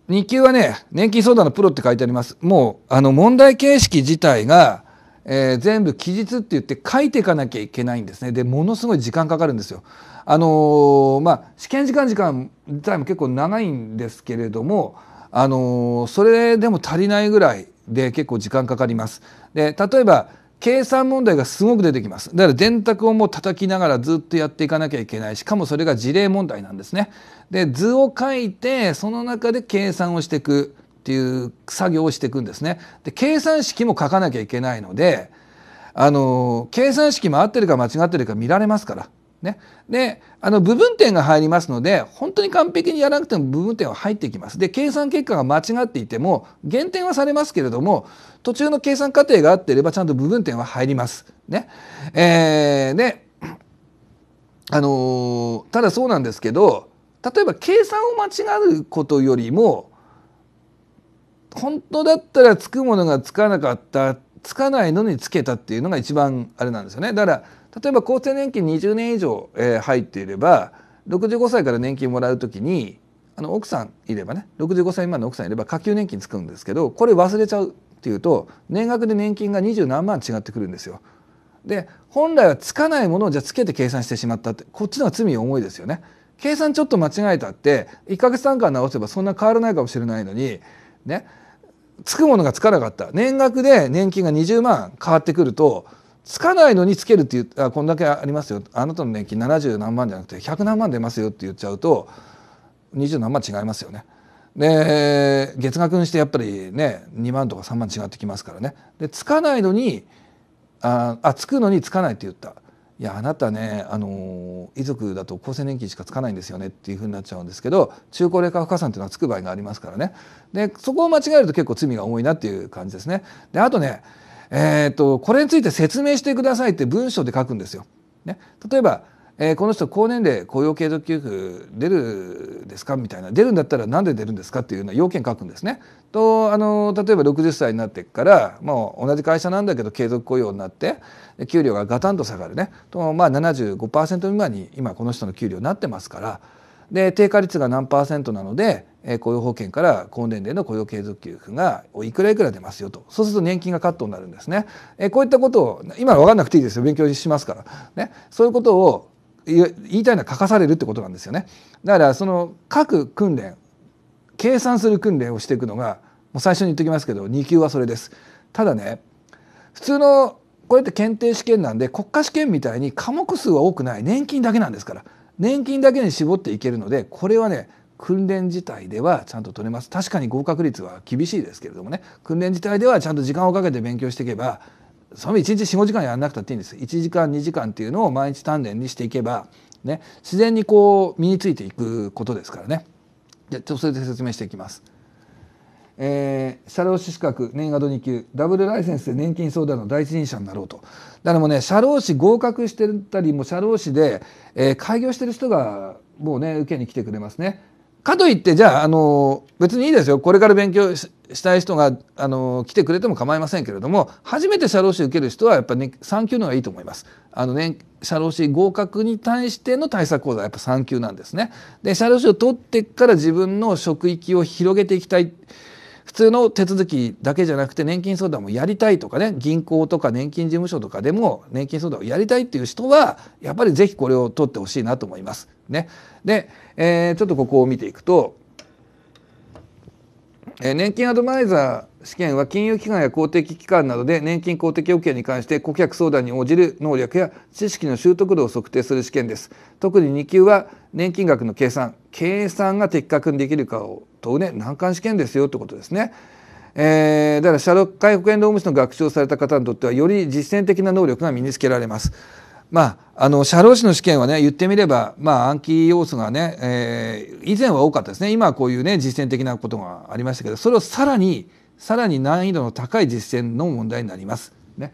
A: 2級はね年金相談のプロって書いてありますもうあの問題形式自体が、えー、全部記述って言って書いていかなきゃいけないんですねでものすごい時間かかるんですよ。あのー、まあ試験時間時間自体も結構長いんですけれども、あのー、それでも足りないぐらいで結構時間かかります。で例えば計算問題がすごく出てきますだから電卓をもう叩きながらずっとやっていかなきゃいけないしかもそれが事例問題なんですねで図を書いてその中で計算をしていくっていう作業をしていくんですねで計算式も書かなきゃいけないのであの計算式も合ってるか間違ってるか見られますからね、であの部分点が入りますので本当に完璧にやらなくても部分点は入ってきます。で計算結果が間違っていても減点はされますけれども途中の計算過程があっていればちゃんと部分点は入ります。ねえー、であのー、ただそうなんですけど例えば計算を間違うことよりも本当だったらつくものがつかなかったつかないのにつけたっていうのが一番あれなんですよね。だから例えば厚生年金20年以上、えー、入っていれば65歳から年金もらう時にあの奥さんいればね65歳未満の奥さんいれば下級年金つくんですけどこれ忘れちゃうっていうと年額で年金が二十何万違ってくるんですよ。で本来はつかないものをじゃあつけて計算してしまったってこっちのは罪重いですよね。計算ちょっと間違えたって1ヶ月単価直せばそんな変わらないかもしれないのにねつくものがつかなかった年額で年金が20万変わってくるとつかないのにつけるっていうあこんだけありますよあなたの年金70何万じゃなくて100何万出ますよって言っちゃうと20何万違いますよね。で月額にしてやっぱりね2万とか3万違ってきますからね。でつかないのにああつくのにつかないって言った。いやあなたねあの遺族だと厚生年金しかつかないんですよねっていうふうになっちゃうんですけど中高齢化不加算っていうのはつく場合がありますからねでそこを間違えると結構罪が重いなっていう感じですね。であとねえーと、これについて説明してくださいって文章で書くんですよ。ね、例えば、えー、この人高年齢雇用継続給付出るですかみたいな出るんだったら何で出るんですかっていうような要件書くんですね。とあの例えば60歳になってからもう同じ会社なんだけど継続雇用になって給料がガタンと下がるねと、まあ75、75%未満に今この人の給料になってますからで低下率が何パーセントなので雇用保険から高年齢の雇用継続給付がいくらいくら出ますよとそうすると年金がカットになるんですねこういったことを今分かんなくていいですよ勉強しますから、ね、そういうことを言いたいのは書かされるってことなんですよねだからその各訓練計算する訓練をしていくのがもう最初に言っておきますけど2級はそれですただね普通のこれって検定試験なんで国家試験みたいに科目数は多くない年金だけなんですから年金だけに絞っていけるのでこれはね訓練自体ではちゃんと取れます確かに合格率は厳しいですけれどもね訓練自体ではちゃんと時間をかけて勉強していけばその1日45時間やらなくたっていいんです1時間2時間っていうのを毎日鍛錬にしていけば、ね、自然にこう身についていくことですからねじゃちょっとそれで説明していきます。えー、社労士資格年賀土2級ダブルライセンスで年金相談の第一人者になろうとだからもうね社労士合格してたりも社労士で、えー、開業してる人がもうね受けに来てくれますねかといってじゃああの別にいいですよこれから勉強したい人があの来てくれても構いませんけれども初めて社労士受ける人はやっぱり、ね、3級の方がいいと思います。あのね、社労士合格に対しての対策講座はやっぱ3級なんですね。で社労士を取ってから自分の職域を広げていきたい普通の手続きだけじゃなくて年金相談もやりたいとかね銀行とか年金事務所とかでも年金相談をやりたいっていう人はやっぱり是非これを取ってほしいなと思います。ね、で、えー、ちょっとここを見ていくと、えー、年金アドバイザー試験は金融機関や公的機関などで年金公的保険に関して顧客相談に応じる能力や知識の習得度を測定する試験です特に2級は年金額の計算計算が的確にできるかを問うね難関試験ですよってことですね。えー、だから社労回復援労務士の学習をされた方にとってはより実践的な能力が身につけられます。まあ、あの社労士の試験はね言ってみれば、まあ、暗記要素がね、えー、以前は多かったですね今はこういうね実践的なことがありましたけどそれをさらにさらに難易度の高い実践の問題になります。ね、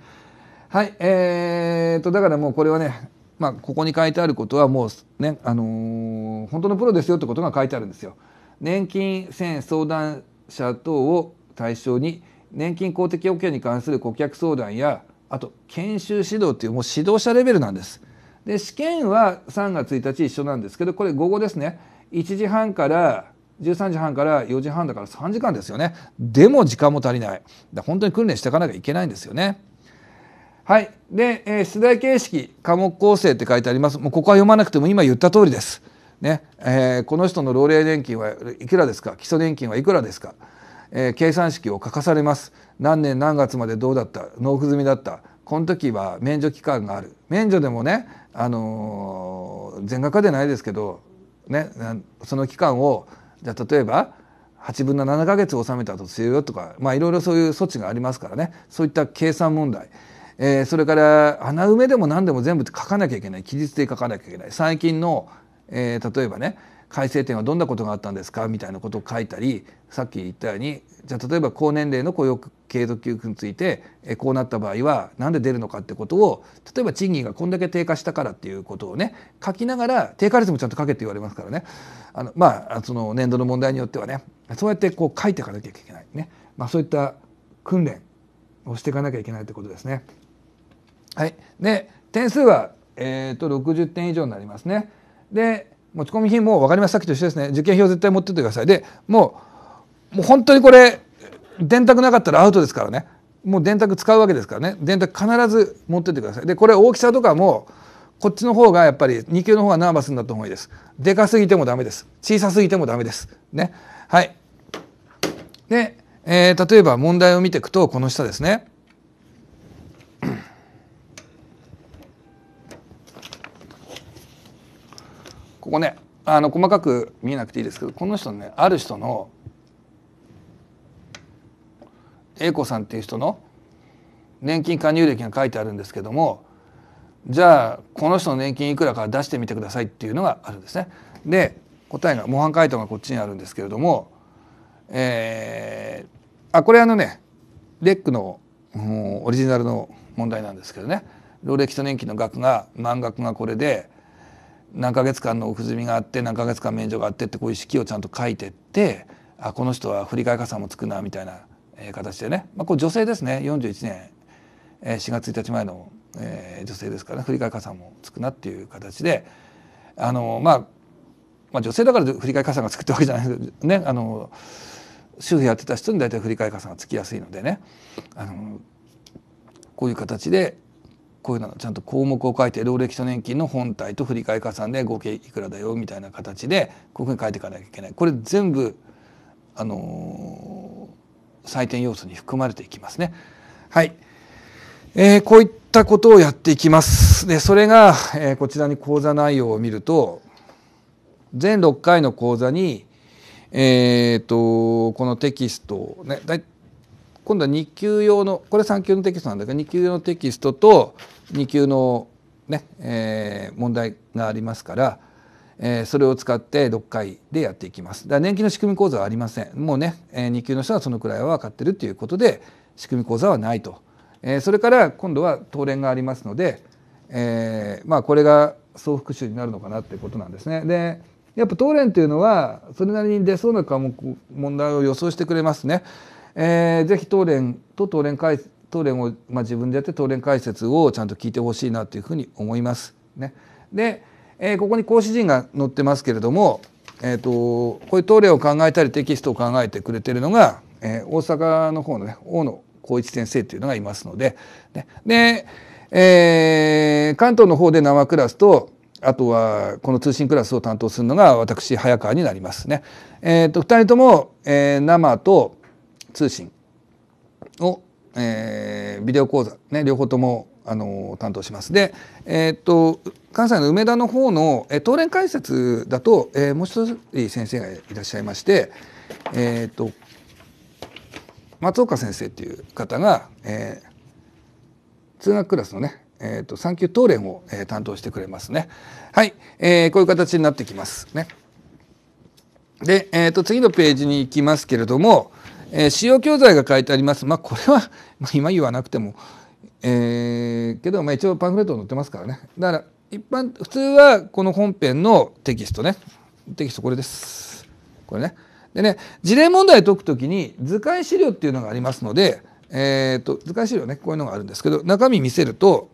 A: はいえーと、とだからもうこれはね、まあ、ここに書いてあることはもうね、あのー、本当のプロですよってことが書いてあるんですよ。年金1相談者等を対象に年金公的保険に関する顧客相談やあと研修指導っていうもう指導者レベルなんです。で試験は3月1日一緒なんですけどこれ午後ですね1時半から13時半から4時半だから3時間ですよねでも時間も足りない本当に訓練していかなきゃいけないんですよねはいで、えー、出題形式科目構成って書いてありますもうここは読まなくても今言った通りですねえー、この人の老齢年金はいくらですか基礎年金はいくらですか、えー、計算式を書かされます何年何月までどうだった納付済みだったこの時は免除期間がある免除でもね、あのー、全額でないですけど、ね、その期間をじゃ例えば8分の7ヶ月納めたとするよとか、まあ、いろいろそういう措置がありますからねそういった計算問題、えー、それから穴埋めでも何でも全部書かなきゃいけない期日で書かなきゃいけない最近のえー、例えばね改正点はどんなことがあったんですかみたいなことを書いたりさっき言ったようにじゃあ例えば高年齢の雇用継続給付についてこうなった場合は何で出るのかってことを例えば賃金がこんだけ低下したからっていうことをね書きながら低下率もちゃんと書けって言われますからねあのまあその年度の問題によってはねそうやってこう書いていかなきゃいけないね、まあ、そういった訓練をしていかなきゃいけないってことですね。はい、で点数は、えーと、と60点以上になりますね。で持ち込み品もう分かりますさっきと一緒ですね受験票絶対持ってってくださいでもうもう本当にこれ電卓なかったらアウトですからねもう電卓使うわけですからね電卓必ず持ってってくださいでこれ大きさとかもこっちの方がやっぱり2級の方がナーバスになった方がいいですでかすぎてもダメです小さすぎてもダメですねはいで、えー、例えば問題を見ていくとこの下ですねここねあの細かく見えなくていいですけどこの人ねある人の A 子さんっていう人の年金加入歴が書いてあるんですけどもじゃあこの人の年金いくらから出してみてくださいっていうのがあるんですね。で答えが模範解答がこっちにあるんですけれども、えー、あこれあのねレックのオリジナルの問題なんですけどね労歴と年金の額が満額がこれで何ヶ月間の奥積みがあって何ヶ月間免除があってってこういう式をちゃんと書いてってあこの人は振り替え加算もつくなみたいな、え形でね、まあ、これ女性ですね41年、え4月1日前の、え女性ですから、ね、振り替え加算もつくなっていう形であの、まあ、まあ女性だから振り替え加算がつくってわけじゃないですけどねあの主婦やってた人に大体振り替え加算がつきやすいのでねあのこういう形でこういうのちゃんと項目を書いて労基礎年金の本体と振替加算で合計いくらだよみたいな形でこういうふに書いていかなきゃいけないこれ全部、あのー、採点要素に含まれていきますね。はいえー、こういったことをやっていきます。でそれが、えー、こちらに講座内容を見ると全6回の講座に、えーと、このテキストをね今度は2級用のこれ3級のテキストなんだけど2級用のテキストと2級のね、えー、問題がありますから、えー、それを使って6回でやっていきます。だ年金の仕組み講座はありません。もうね、えー、2級の人はそのくらいは分かってるということで仕組み講座はないと。えー、それから今度は東連がありますので、えー、まあこれが総復習になるのかなっていうことなんですね。でやっぱ東連というのはそれなりに出そうな科目問題を予想してくれますね。えー、ぜひ東連と東連解東連を、まあ、自分でやって東連解説をちゃんと聞いてほしいなというふうに思います。ね、で、えー、ここに講師陣が載ってますけれども、えーと、こういう東連を考えたりテキストを考えてくれてるのが、えー、大阪の方のね大野光一先生というのがいますので、ね、で、えー、関東の方で生クラスとあとはこの通信クラスを担当するのが私早川になりますね。えーと、二人とも、えー、生と通信を、えー、ビデオ講座、ね、両方ともあの担当します。で、えー、っと関西の梅田の方の、えー、東連解説だと、えー、もう一人先生がいらっしゃいまして、えー、っと松岡先生っていう方が、えー、通学クラスのねえーと、産休当連を、えー、担当してくれますね。はい、えー、こういう形になってきますね。で、えーと、と次のページに行きますけれども、えー、使用教材が書いてあります。まあ、これは、まあ、今言わなくても、えー、けど、まあ、一応パンフレット載ってますからね。だから、一般、普通はこの本編のテキストね。テキストこれです。これね。でね、事例問題解くときに図解資料っていうのがありますので、えっ、ー、と、図解資料ね、こういうのがあるんですけど、中身見せると、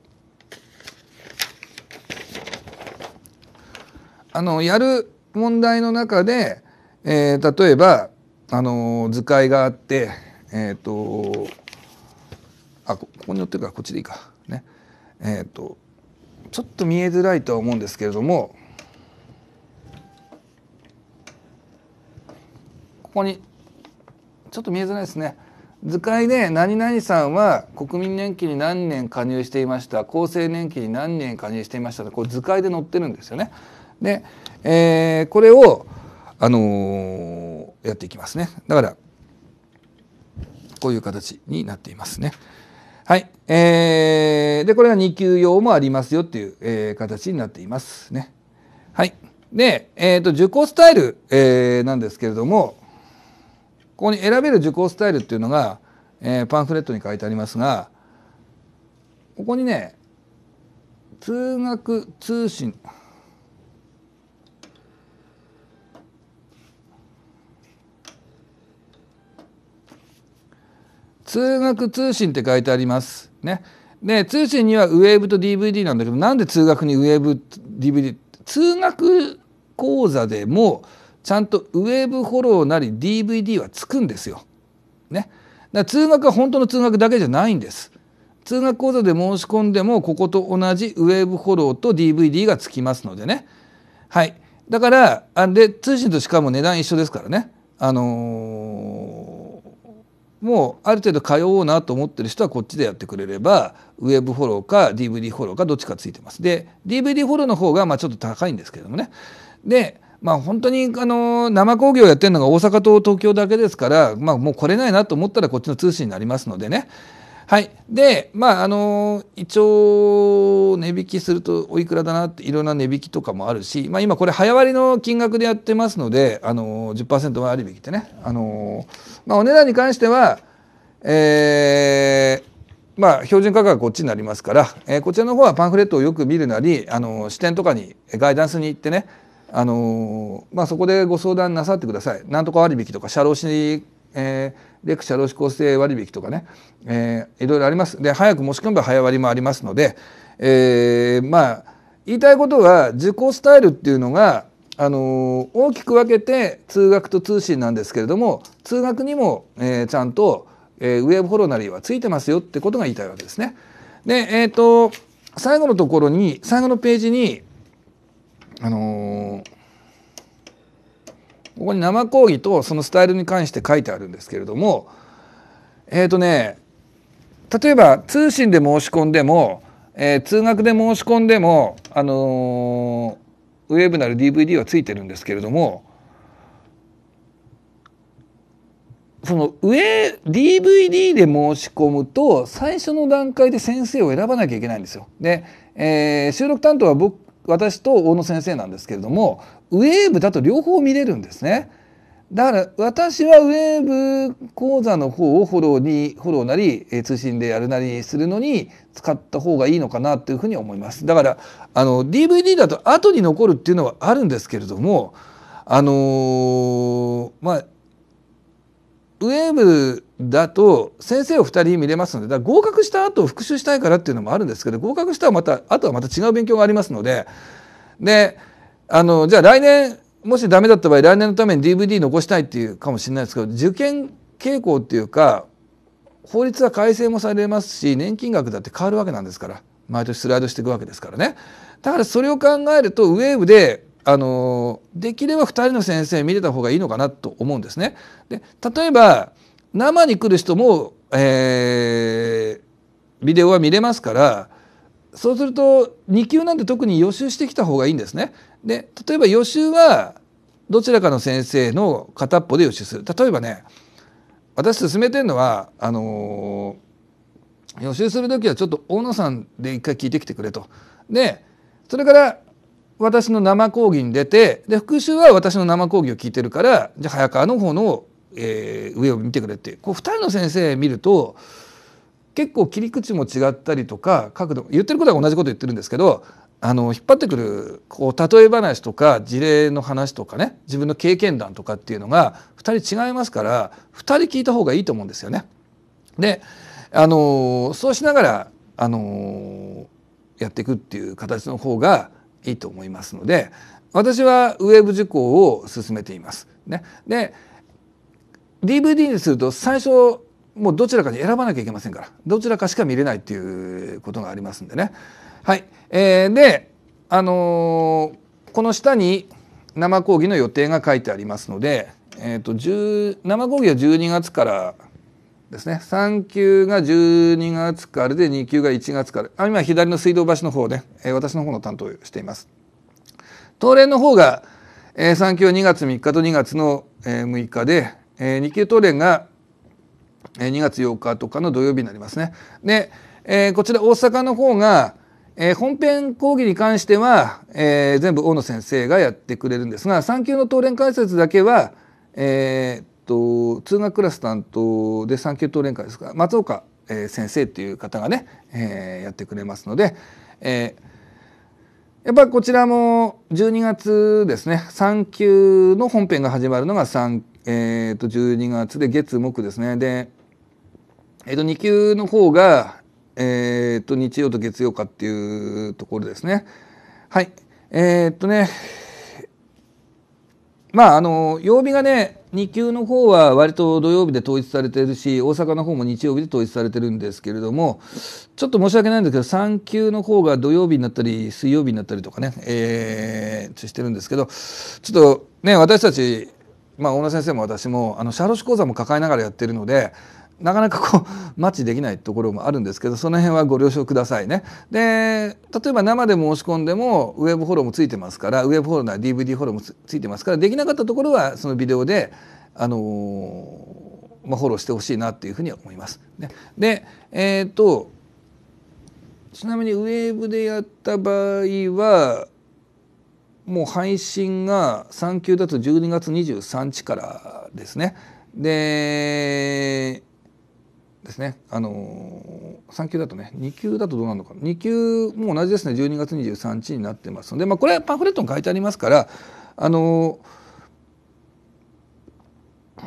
A: あの、やる問題の中で、えー、例えば、あの図解があってえっ、ー、とあここに寄ってるからこっちでいいかねえっ、ー、とちょっと見えづらいとは思うんですけれどもここにちょっと見えづらいですね図解で何々さんは国民年金に何年加入していました厚生年金に何年加入していましたこれ図解で載ってるんですよね。で、えー、これをあのー、やっていきますね。だから、こういう形になっていますね。はい。えー、で、これが2級用もありますよっていう、えー、形になっていますね。はい。で、えっ、ー、と、受講スタイル、えー、なんですけれども、ここに選べる受講スタイルっていうのが、えー、パンフレットに書いてありますが、ここにね、通学通信、通学通信って書いてあります。ね。で通信にはウェーブと DVD なんだけどなんで通学にウェーブ DVD 通学講座でもちゃんとウェーブフォローなり DVD はつくんですよ。ね。だ通学は本当の通学だけじゃないんです。通学講座で申し込んでもここと同じウェーブフォローと DVD がつきますのでね。はい。だからあで通信としかも値段一緒ですからね。あのーもうある程度通おうなと思ってる人はこっちでやってくれればウェブフォローか DVD フォローかどっちかついてますで DVD フォローの方がまあちょっと高いんですけれどもねでまあ本当にあの生工業やってるのが大阪と東京だけですからまあもう来れないなと思ったらこっちの通信になりますのでねはい、でまああの一応値引きするとおいくらだなっていろんな値引きとかもあるし、まあ、今これ早割の金額でやってますのであの10%割引ってねあの、まあ、お値段に関しては、えーまあ、標準価格はこっちになりますから、えー、こちらの方はパンフレットをよく見るなりあの支店とかにガイダンスに行ってねあの、まあ、そこでご相談なさってください。なんとか割引とか社労士、えーレクチャ労使構割引とかね、えー、いろいろあります。で早く申し込めば早割もありますので、えー、まあ言いたいことは受講スタイルっていうのが、あのー、大きく分けて通学と通信なんですけれども通学にも、えー、ちゃんと、えー、ウェブフォローなりはついてますよってことが言いたいわけですね。で、えーと、と最後のところに最後のページに、あのーここに生講義とそのスタイルに関して書いてあるんですけれどもえっ、ー、とね例えば通信で申し込んでも、えー、通学で申し込んでも、あのー、ウェブなる DVD はついてるんですけれどもその上 DVD で申し込むと最初の段階で先生を選ばなきゃいけないんですよ。で、えー、収録担当は僕私と大野先生なんですけれどもウェーブだと両方見れるんですね。だから私はウェーブ講座の方をフォローにフォローなり通信でやるなりするのに使った方がいいのかなというふうに思います。だからあの DVD だと後に残るっていうのはあるんですけれどもあのー、まあウェーブだと先生を2人見れますのでだ合格した後復習したいからっていうのもあるんですけど合格したらまたあとはまた違う勉強がありますのでであのじゃあ来年もしダメだった場合来年のために DVD 残したいっていうかもしれないですけど受験傾向っていうか法律は改正もされますし年金額だって変わるわけなんですから毎年スライドしていくわけですからねだからそれを考えるとウェーブであのできれば2人の先生見れた方がいいのかなと思うんですね。で例えば生に来る人も、えー、ビデオは見れますからそうすると2級なんて特に予習してきた方がいいんですね。で例えば予習はどちらかの先生の片っぽで予習する。例えばね私勧めてるのはあのー、予習する時はちょっと大野さんで一回聞いてきてくれと。でそれから私の生講義に出てで復習は私の生講義を聞いてるからじゃ早川の方の、えー、上を見てくれってこう2人の先生見ると結構切り口も違ったりとか角度言ってることは同じこと言ってるんですけどあの引っ張ってくるこう例え話とか事例の話とかね自分の経験談とかっていうのが2人違いますから2人聞いた方がいいと思うんですよね。であのそうしながらあのやっていくっていう形の方がいいと思いますので私はウェブ受講を進めています。ね、で DVD にすると最初もうどちらかに選ばなきゃいけませんからどちらかしか見れないっていうことがありますんでね。はいえー、で、あのー、この下に生講義の予定が書いてありますので、えーと、と生講義は12月からですね3級が12月からで2級が1月からあ今左の水道橋の方ね、えー、私の方の担当しています。東連の方が、えー、3級は2月3日と2月の、えー、6日で、えー、2級東連が2月8日とかの土曜日になりますね。で、えー、こちら大阪の方が、えー、本編講義に関しては、えー、全部大野先生がやってくれるんですが3級の当連解説だけは、えーと、と通学クラス担当で3級当連会ですか松岡、え先生っていう方がね、えー、やってくれますので、えー、やっぱこちらも12月ですね3級の本編が始まるのが3、えー、と12月で月木ですねでえっと2級の方が、えー、と日曜と月曜かっていうところですね。はい。えー、っとね、まあ、あの、曜日がね、2級の方は割と土曜日で統一されてるし、大阪の方も日曜日で統一されてるんですけれども、ちょっと申し訳ないんですけど、3級の方が土曜日になったり、水曜日になったりとかね、えー、してるんですけど、ちょっとね、私たち、まあ、大野先生も私も、あの、シャーロシ講座も抱えながらやってるので、なかなかこうマッチできないところもあるんですけどその辺はご了承くださいね。で例えば生で申し込んでもウェブフォローもついてますからウェブフォローなら DVD フォローもついてますからできなかったところはそのビデオで、あのー、まあ、フォローしてほしいなっていうふうには思います。ね、で、えーと、とちなみにウェブでやった場合はもう配信が3級だと12月23日からですね。でですね、あのー、3級だとね2級だとどうなるのか2級も同じですね12月23日になってますので、まあ、これはパンフレットに書いてありますから、あのー、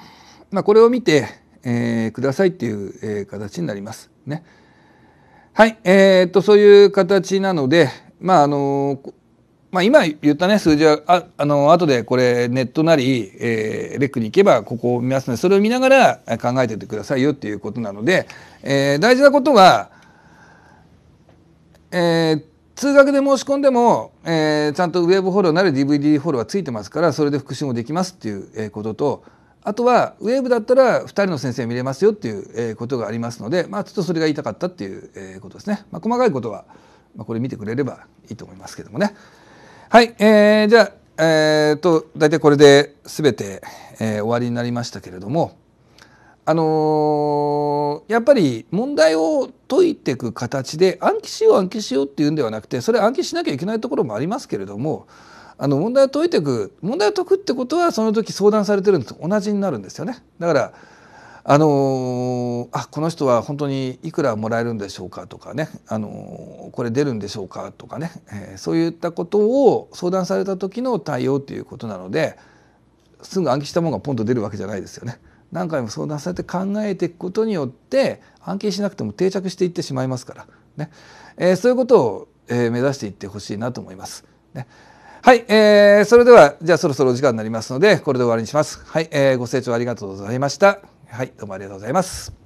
A: まあ、これを見て、えー、くださいっていう、えー、形になります。ね、はい、えー、っとそういう形なので、まああのーまあ、今言ったね数字はああの後でこれネットなり、えー、レックに行けばここを見ますのでそれを見ながら考えててくださいよっていうことなので、えー、大事なことは、えー、通学で申し込んでも、えー、ちゃんとウェブフォローなる DVD フォローはついてますからそれで復習もできますっていうこととあとはウェブだったら2人の先生見れますよっていうことがありますので、まあ、ちょっとそれが言いたかったっていうことですね。まあ、細かいことはまあ、これ見てくれればいいと思いますけどもね。はい、えー、じゃあ、えーと、大体これで全て、えー、終わりになりましたけれども、あのー、やっぱり問題を解いていく形で暗記しよう暗記しようっていうんではなくてそれ暗記しなきゃいけないところもありますけれどもあの問題を解いていく問題を解くってことはその時相談されてるのと同じになるんですよね。だからあのあこの人は本当にいくらもらえるんでしょうかとかね、あのこれ出るんでしょうかとかね、えー、そういったことを相談された時の対応ということなのですぐ暗記したものがポンと出るわけじゃないですよね。何回も相談されて考えていくことによって暗記しなくても定着していってしまいますからね、えー、そういうことを、えー、目指していってほしいなと思います。ねはい、えー、それではじゃあそろそろお時間になりますのでこれで終わりにします。はい、えー、ご清聴ありがとうございました。はい、どうもありがとうございます。